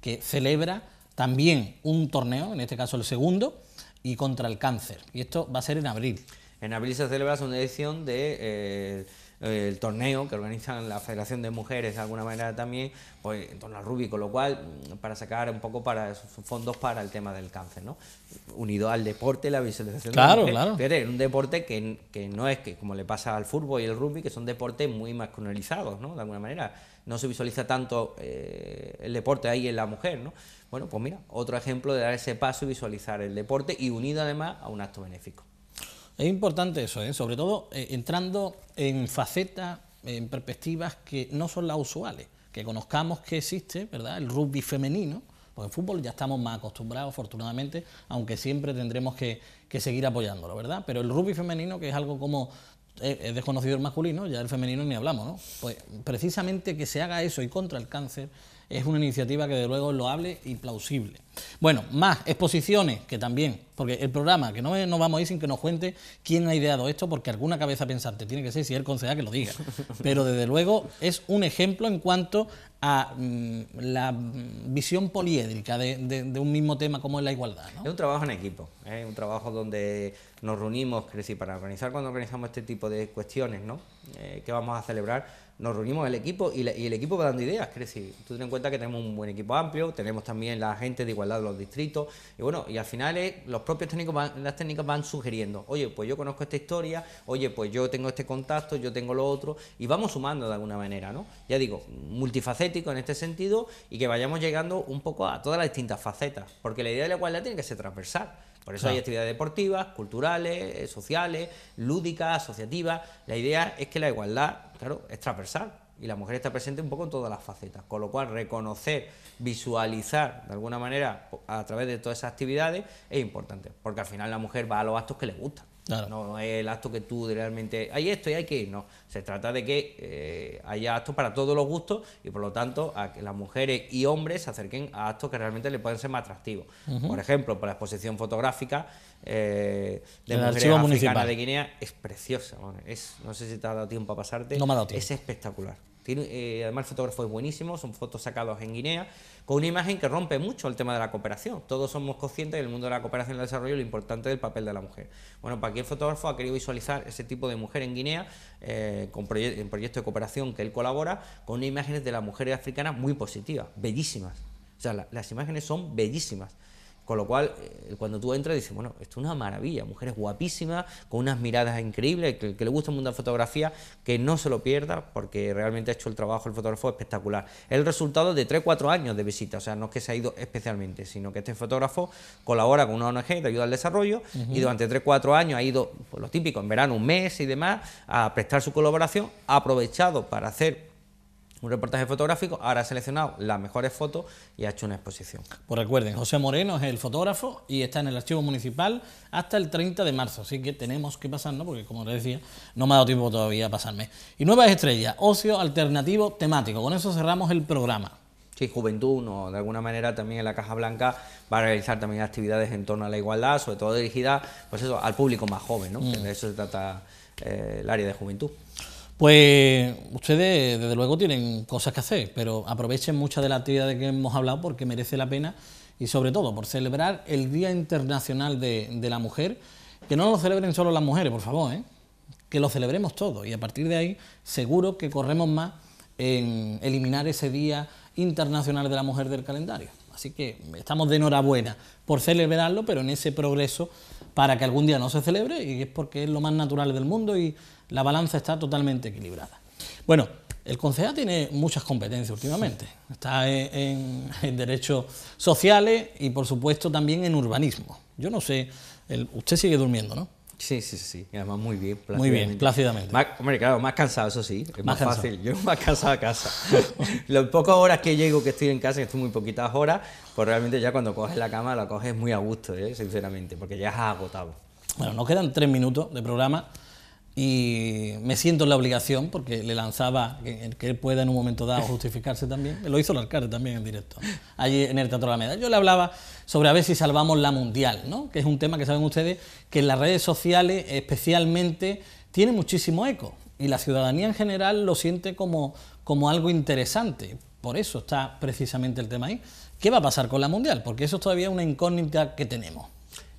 que celebra también un torneo, en este caso el segundo, y contra el cáncer. Y esto va a ser en abril. En abril se celebra una edición de... Eh, el torneo que organizan la Federación de Mujeres de alguna manera también, pues en torno al rugby, con lo cual mm, para sacar un poco para fondos para el tema del cáncer, ¿no? Unido al deporte, la visualización de claro. un deporte que, que, no es que como le pasa al fútbol y el rugby, que son deportes muy masculinizados, ¿no? De alguna manera no se visualiza tanto eh, el deporte ahí en la mujer, ¿no? Bueno, pues mira, otro ejemplo de dar ese paso y visualizar el deporte y unido además a un acto benéfico. Es importante eso, ¿eh? sobre todo eh, entrando en facetas, en perspectivas que no son las usuales, que conozcamos que existe, ¿verdad? El rugby femenino, porque en fútbol ya estamos más acostumbrados, afortunadamente, aunque siempre tendremos que, que, seguir apoyándolo, ¿verdad? Pero el rugby femenino, que es algo como es desconocido el masculino, ya el femenino ni hablamos, ¿no? Pues precisamente que se haga eso y contra el cáncer es una iniciativa que de luego es loable y plausible. Bueno, más exposiciones que también, porque el programa, que no nos vamos a ir sin que nos cuente quién ha ideado esto, porque alguna cabeza pensante tiene que ser, si él el concejal que lo diga. (laughs) Pero desde luego es un ejemplo en cuanto a mm, la visión poliédrica de, un mismo tema como es la igualdad. Es un trabajo en equipo, es ¿eh? un trabajo donde nos reunimos, crecimos para organizar cuando organizamos este tipo de cuestiones, ¿no? Eh, que vamos a celebrar nos reunimos el equipo y, el equipo va dando ideas. Es decir, tú ten en cuenta que tenemos un buen equipo amplio, tenemos también la gente de igualdad de los distritos, y bueno, y al final es, los propios técnicos las técnicas van sugiriendo, oye, pues yo conozco esta historia, oye, pues yo tengo este contacto, yo tengo lo otro, y vamos sumando de alguna manera, ¿no? Ya digo, multifacético en este sentido y que vayamos llegando un poco a todas las distintas facetas, porque la idea de la igualdad tiene que ser transversal. Por eso hay actividades deportivas, culturales, eh, sociales, lúdicas, asociativas. La idea es que la igualdad, claro, es transversal y la mujer está presente un poco en todas las facetas. Con lo cual, reconocer, visualizar de alguna manera a través de todas esas actividades es importante, porque al final la mujer va a los actos que le gustan. No es el acto que tú realmente hay esto y hay que ir, no. Se trata de que eh, haya actos para todos los gustos y por lo tanto a que las mujeres y hombres se acerquen a actos que realmente le pueden ser más atractivos. Por ejemplo, para la exposición fotográfica eh, de la mujeres africanas de Guinea es preciosa. es, no sé si te ha dado tiempo a pasarte. Es espectacular. Eh, además el fotógrafo es buenísimo, son fotos sacadas en Guinea, con una imagen que rompe mucho el tema de la cooperación. Todos somos conscientes del mundo de la cooperación y el desarrollo lo importante del papel de la mujer. Bueno, para pues aquí el fotógrafo ha querido visualizar ese tipo de mujer en Guinea, eh, con en proyectos de cooperación que él colabora, con imágenes de las mujeres africanas muy positivas, bellísimas. O sea, las imágenes son bellísimas. Con lo cual, eh, cuando tú entras, dices, bueno, esto es una maravilla, mujeres guapísimas, con unas miradas increíbles, que, le gusta el mundo de la fotografía, que no se lo pierda, porque realmente ha hecho el trabajo el fotógrafo espectacular. El resultado de 3-4 años de visita, o sea, no es que se ha ido especialmente, sino que este fotógrafo colabora con una ONG de ayuda al desarrollo y durante 3-4 años ha ido, por pues, lo típico, en verano un mes y demás, a prestar su colaboración, ha aprovechado para hacer un reportaje fotográfico, ahora ha seleccionado las mejores fotos y ha hecho una exposición. Pues recuerden, José Moreno es el fotógrafo y está en el archivo municipal hasta el 30 de marzo, así que tenemos que pasarnos, porque como les decía, no me ha dado tiempo todavía a pasarme. Y nuevas estrellas, ocio alternativo temático, con eso cerramos el programa. Sí, Juventud no, de alguna manera también en la Caja Blanca va a realizar también actividades en torno a la igualdad, sobre todo dirigidas pues eso, al público más joven, ¿no? Mm. De eso se trata eh, el área de juventud. Pues ustedes, desde luego, tienen cosas que hacer, pero aprovechen mucha de la actividad de que hemos hablado porque merece la pena y, sobre todo, por celebrar el Día Internacional de, la Mujer, que no lo celebren solo las mujeres, por favor, ¿eh? que lo celebremos todos y a partir de ahí seguro que corremos más en eliminar ese Día Internacional de la Mujer del calendario. Así que estamos de enhorabuena por celebrarlo, pero en ese progreso para que algún día no se celebre y es porque es lo más natural del mundo y la balanza está totalmente equilibrada. Bueno, el concejal tiene muchas competencias últimamente. Está en, derechos sociales y por supuesto también en urbanismo. Yo no sé, usted sigue durmiendo, ¿no? Sí, sí, sí. Y además muy bien, Muy bien, plácidamente. hombre, claro, más cansado, eso sí. Es más, fácil. Yo (laughs) más cansado a casa. Las (laughs) pocas horas que llego, que estoy en casa, que estoy muy poquitas horas, pues realmente ya cuando coges la cama la coges muy a gusto, ¿eh? sinceramente, porque ya has agotado. Bueno, nos quedan tres minutos de programa y me siento en la obligación, porque le lanzaba que, él pueda en un momento dado justificarse también, lo hizo el alcalde también en directo, allí en el Teatro Meda. Yo le hablaba sobre a ver si salvamos la mundial, ¿no? que es un tema que saben ustedes que en las redes sociales especialmente tiene muchísimo eco y la ciudadanía en general lo siente como, como algo interesante. Por eso está precisamente el tema ahí. ¿Qué va a pasar con la mundial? Porque eso es todavía una incógnita que tenemos.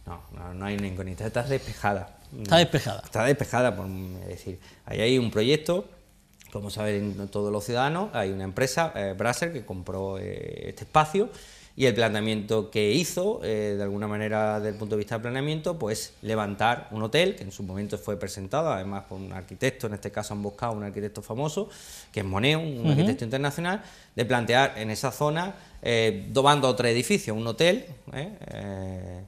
No, no, no hay una incógnita, está despejada Está mm. despejada. Está despejada, por decir, ahí hay un proyecto, como saben todos los ciudadanos, hay una empresa, eh, Brasser, que compró eh, este espacio y el planteamiento que hizo, eh, de alguna manera, desde el punto de vista del planeamiento, pues levantar un hotel, que en su momento fue presentado, además con un arquitecto, en este caso han buscado un arquitecto famoso, que es Moneo, un arquitecto internacional, de plantear en esa zona eh, otro edificio, un hotel, eh,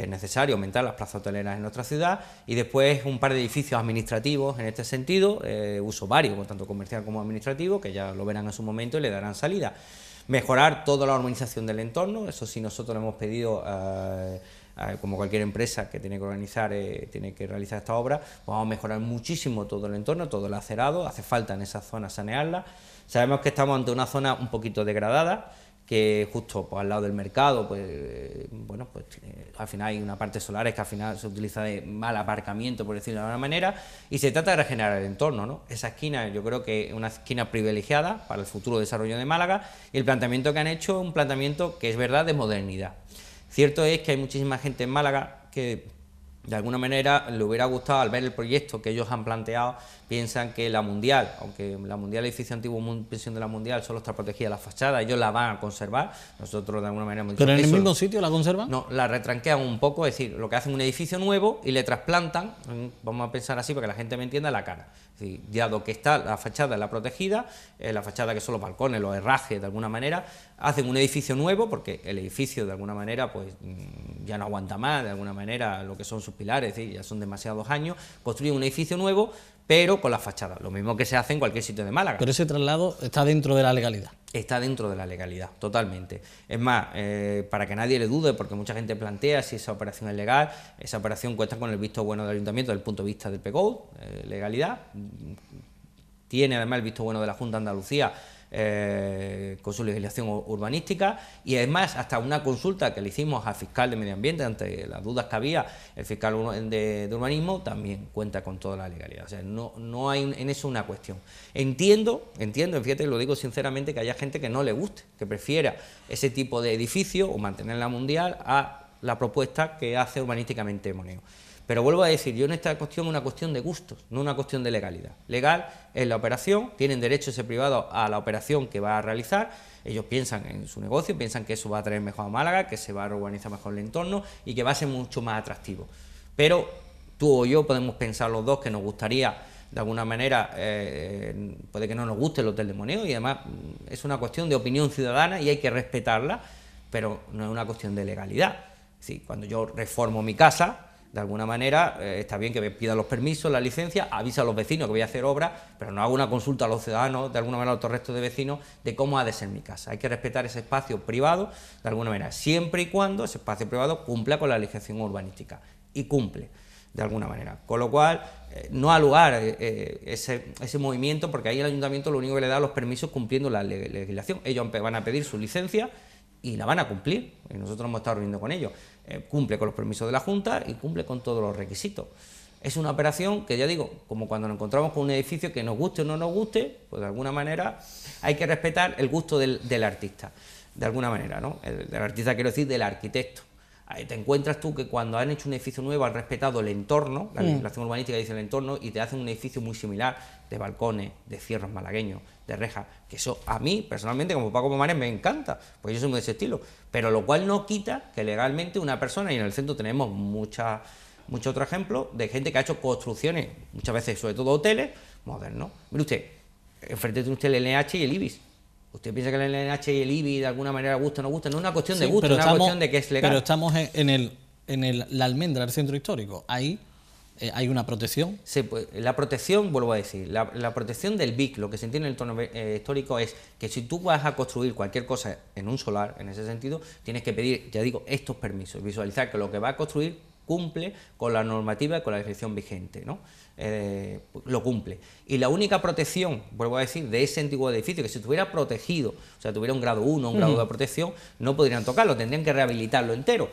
que es necesario aumentar las plazas hoteleras en nuestra ciudad y después un par de edificios administrativos en este sentido, eh, uso varios, tanto comercial como administrativo, que ya lo verán en su momento y le darán salida. Mejorar toda la urbanización del entorno, eso sí nosotros le hemos pedido... como cualquier empresa que tiene que organizar, eh, tiene que realizar esta obra, pues vamos a mejorar muchísimo todo el entorno, todo el acerado, hace falta en esa zona sanearla. Sabemos que estamos ante una zona un poquito degradada, que justo pues, al lado del mercado, pues bueno, pues eh, al final hay una parte solar que al final se utiliza de mal aparcamiento, por decirlo de alguna manera, y se trata de regenerar el entorno, ¿no? Esa esquina yo creo que es una esquina privilegiada para el futuro desarrollo de Málaga y el planteamiento que han hecho es un planteamiento que es verdad de modernidad. Cierto es que hay muchísima gente en Málaga que de alguna manera le hubiera gustado al ver el proyecto que ellos han planteado, piensan que la mundial, aunque la mundial, el edificio antiguo, pensión de la mundial, solo está protegida la fachada, ellos la van a conservar, nosotros de alguna manera hemos dicho ¿Pero en el mismo sitio la conservan? No, la retranquean un poco, es decir, lo que hacen un edificio nuevo y le trasplantan, mm, vamos a pensar así para que la gente me entienda, la cara dado que está la fachada la protegida, eh, la fachada que son los balcones, los herrajes de alguna manera, hacen un edificio nuevo porque el edificio de alguna manera pues mm, ya no aguanta más, de alguna manera lo que son sus pilares, ¿sí? ya son demasiados años, construyen un edificio nuevo, pero con la fachada, lo mismo que se hace en cualquier sitio de Málaga. Pero ese traslado está dentro de la legalidad. Está dentro de la legalidad, totalmente. Es más, eh, para que nadie le dude, porque mucha gente plantea si esa operación es legal, esa operación cuesta con el visto bueno del ayuntamiento desde el punto de vista del PeGo, eh, legalidad, tiene además el visto bueno de la Junta de Andalucía eh, con su legislación urbanística y además hasta una consulta que le hicimos al fiscal de medio ambiente ante las dudas que había, el fiscal de, urbanismo también cuenta con toda la legalidad, no, no hay en eso una cuestión. Entiendo, entiendo, fíjate, lo digo sinceramente, que haya gente que no le guste, que prefiera ese tipo de edificio o mantenerla mundial a la propuesta que hace urbanísticamente Moneo. Pero vuelvo a decir, yo en esta cuestión es una cuestión de gustos, no una cuestión de legalidad. Legal es la operación, tienen derecho ese privado a la operación que va a realizar, ellos piensan en su negocio, piensan que eso va a traer mejor a Málaga, que se va a urbanizar mejor el entorno y que va a ser mucho más atractivo. Pero tú o yo podemos pensar los dos que nos gustaría de alguna manera eh, puede que no nos guste el hotel de Moneo y además mm, es una cuestión de opinión ciudadana y hay que respetarla, pero no es una cuestión de legalidad. Es cuando yo reformo mi casa, de alguna manera, eh, está bien que me pidan los permisos, la licencia, avisa a los vecinos que voy a hacer obra... pero no hago una consulta a los ciudadanos, de alguna manera a otro resto de vecinos, de cómo ha de ser mi casa. Hay que respetar ese espacio privado, de alguna manera, siempre y cuando ese espacio privado cumpla con la legislación urbanística. Y cumple, de alguna manera. Con lo cual, eh, no ha lugar eh, ese, movimiento, porque ahí el ayuntamiento lo único que le da los permisos cumpliendo la legislación. Ellos van a pedir su licencia y la van a cumplir. Y nosotros hemos estado reuniendo con ellos. Eh, cumple con los permisos de la Junta y cumple con todos los requisitos. Es una operación que ya digo, como cuando nos encontramos con un edificio que nos guste o no nos guste, pues de alguna manera hay que respetar el gusto del, artista, de alguna manera, ¿no? El, del artista quiero decir del arquitecto. te encuentras tú que cuando han hecho un edificio nuevo han respetado el entorno, la legislación urbanística dice el entorno, y te hacen un edificio muy similar, de balcones, de cierros malagueños, de rejas, que eso a mí personalmente como Paco Pomares me encanta, pues yo soy muy de ese estilo, pero lo cual no quita que legalmente una persona, y en el centro tenemos mucha, mucho otro ejemplo, de gente que ha hecho construcciones, muchas veces sobre todo hoteles modernos. Mire usted, enfrente tiene usted el NH y el IBIS, ¿Usted piensa que el NH y el ibis de alguna manera gusta o no gusta? No es una cuestión de gusto, es una cuestión de que es legal. Pero estamos en, el, en el, la almendra del centro histórico. Ahí eh, ¿Hay una protección? Sí, pues, la protección, vuelvo a decir, la, protección del BIC, lo que se entiende en el tono eh, histórico es que si tú vas a construir cualquier cosa en un solar, en ese sentido, tienes que pedir, ya digo, estos permisos, visualizar que lo que vas a construir cumple con la normativa y con la dirección vigente, ¿no? Eh, lo cumple. Y la única protección, vuelvo a decir, de ese antiguo edificio, que si estuviera protegido, o sea, tuviera un grado 1, un grado de protección, no podrían tocarlo, tendrían que rehabilitarlo entero.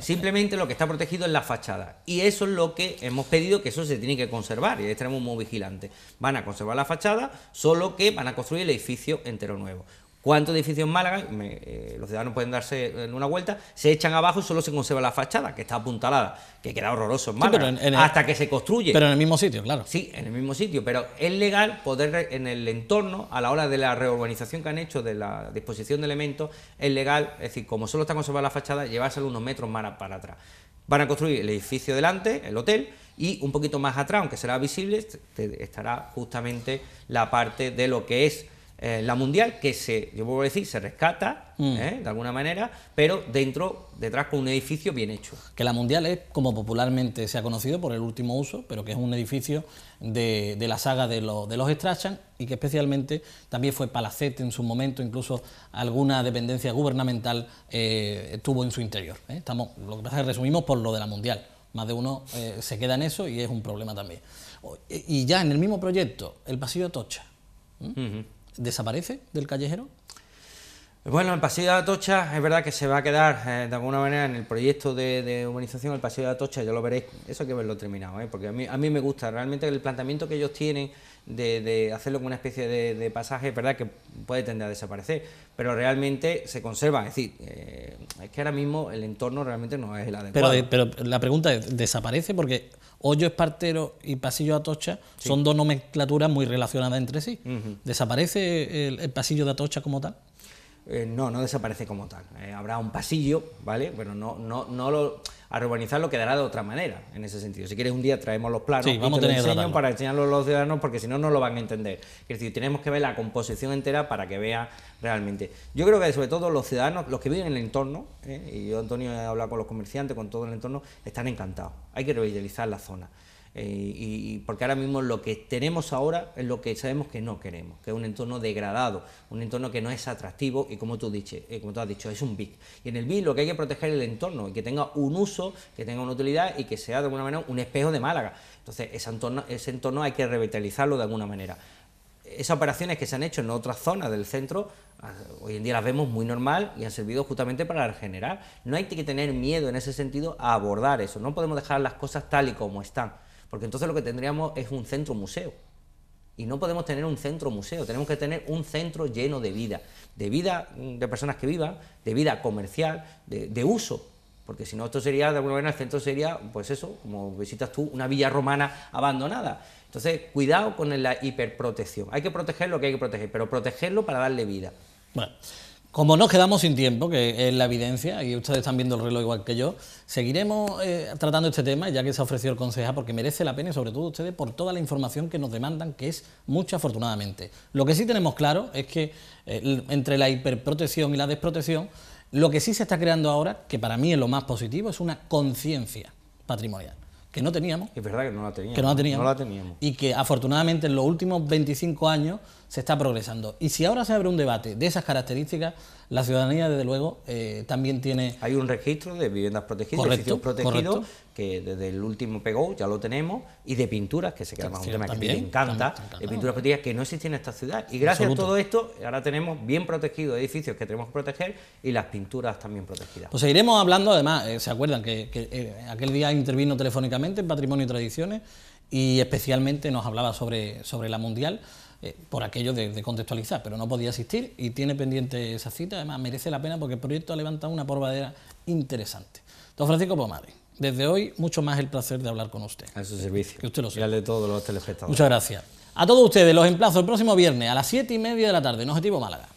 Simplemente lo que está protegido es la fachada. Y eso es lo que hemos pedido, que eso se tiene que conservar. Y ahí estaremos muy vigilantes. Van a conservar la fachada, solo que van a construir el edificio entero nuevo. ¿Cuántos edificios en Málaga? Eh, los ciudadanos pueden darse en eh, una vuelta, se echan abajo y solo se conserva la fachada, que está apuntalada, que queda horroroso en Málaga, hasta que se construye. Pero en el mismo sitio, claro. Sí, en el mismo sitio, pero es legal poder en el entorno, a la hora de la reurbanización que han hecho, de la disposición de elementos, es legal, es decir, como solo está conservada la fachada, llevárselo unos metros más para atrás. Van a construir el edificio delante, el hotel, y un poquito más atrás, aunque será visible, estará justamente la parte de lo que es eh, la mundial que se, yo puedo decir, se rescata mm. ¿eh? de alguna manera, pero dentro, detrás con un edificio bien hecho. Que la mundial es, como popularmente se ha conocido por el último uso, pero que es un edificio de, la saga de, de los Strachan y que especialmente también fue palacete en su momento, incluso alguna dependencia gubernamental eh, tuvo en su interior. Estamos, lo que pasa es que resumimos por lo de la mundial. Más de uno se queda en eso y es un problema también. Y ya en el mismo proyecto, el pasillo Tocha desaparece del callejero? Bueno, el pasillo de Atocha es verdad que se va a quedar eh, de alguna manera en el proyecto de, humanización, urbanización del Paseo de Atocha, Yo lo veréis, eso hay que verlo terminado, ¿eh? porque a mí, a mí me gusta realmente el planteamiento que ellos tienen de, hacerlo como una especie de, pasaje, es verdad que puede tender a desaparecer, pero realmente se conserva, es decir, eh, es que ahora mismo el entorno realmente no es el adecuado. Pero, eh, la pregunta es, ¿desaparece? Porque Hoyo Espartero y Pasillo de Atocha son dos nomenclaturas muy relacionadas entre sí. ¿Desaparece el Pasillo de Atocha como tal? Eh, no, no desaparece como tal. Eh, habrá un pasillo, ¿vale? Pero no, no, no lo. A lo quedará de otra manera, en ese sentido. Si quieres, un día traemos los planos y para enseñarlos a los ciudadanos, porque si no, no lo van a entender. Es decir, tenemos que ver la composición entera para que vea realmente. Yo creo que, sobre todo, los ciudadanos, los que viven en el entorno, ¿eh? y yo, Antonio, he hablado con los comerciantes, con todo el entorno, están encantados. Hay que revitalizar la zona. Eh, y, porque ahora mismo lo que tenemos ahora es lo que sabemos que no queremos, que es un entorno degradado, un entorno que no es atractivo y como tú, dices, eh, como tú has dicho, es un BIC. Y en el BIC lo que hay que proteger es el entorno y que tenga un uso, que tenga una utilidad y que sea de alguna manera un espejo de Málaga. Entonces ese entorno, ese entorno hay que revitalizarlo de alguna manera esas operaciones que se han hecho en otras zonas del centro, ah, hoy en día las vemos muy normal y han servido justamente para regenerar. No hay que tener miedo en ese sentido a abordar eso, no podemos dejar las cosas tal y como están. Porque entonces lo que tendríamos es un centro museo. Y no podemos tener un centro museo, tenemos que tener un centro lleno de vida, de vida mm, de personas que vivan, de vida comercial, de, uso. Porque si no, esto sería, de alguna manera, el centro sería, pues eso, como visitas tú, una villa romana abandonada. Entonces, cuidado con la hiperprotección. Hay que proteger lo que hay que proteger, pero protegerlo para darle vida. Bueno. Como nos quedamos sin tiempo, que es la evidencia, y ustedes están viendo el reloj igual que yo, seguiremos eh, tratando este tema, ya que se ha ofrecido el concejal, porque merece la pena, y sobre todo ustedes, por toda la información que nos demandan, que es mucha afortunadamente. Lo que sí tenemos claro es que eh, entre la hiperprotección y la desprotección, lo que sí se está creando ahora, que para mí es lo más positivo, es una conciencia patrimonial que no teníamos. Es verdad que no la teníamos. Que No la teníamos. Y que afortunadamente en los últimos 25 años se está progresando. Y si ahora se abre un debate de esas características, la ciudadanía, desde luego, eh, también tiene... Hay un registro de viviendas protegidas, ...de edificios protegidos, que desde el último pegó, ya lo tenemos, y de pinturas, que se queda un tema también, que me encanta, de pinturas protegidas que no existen en esta ciudad. Y gracias a todo esto, ahora tenemos bien protegidos edificios que tenemos que proteger y las pinturas también protegidas. Pues seguiremos hablando, además, eh, se acuerdan que, eh, aquel día intervino telefónicamente en Patrimonio y Tradiciones y especialmente nos hablaba sobre, sobre la Mundial. Eh, por aquello de, contextualizar, pero no podía asistir y tiene pendiente esa cita. Además, merece la pena porque el proyecto ha levantado una porvadera interesante. Don Francisco Pomare, desde hoy mucho más el placer de hablar con usted. A su servicio. Que usted lo sea. Y al de todos los telespectadores. Muchas gracias. A todos ustedes los emplazo el próximo viernes a las 7 y media de la tarde en Objetivo Málaga.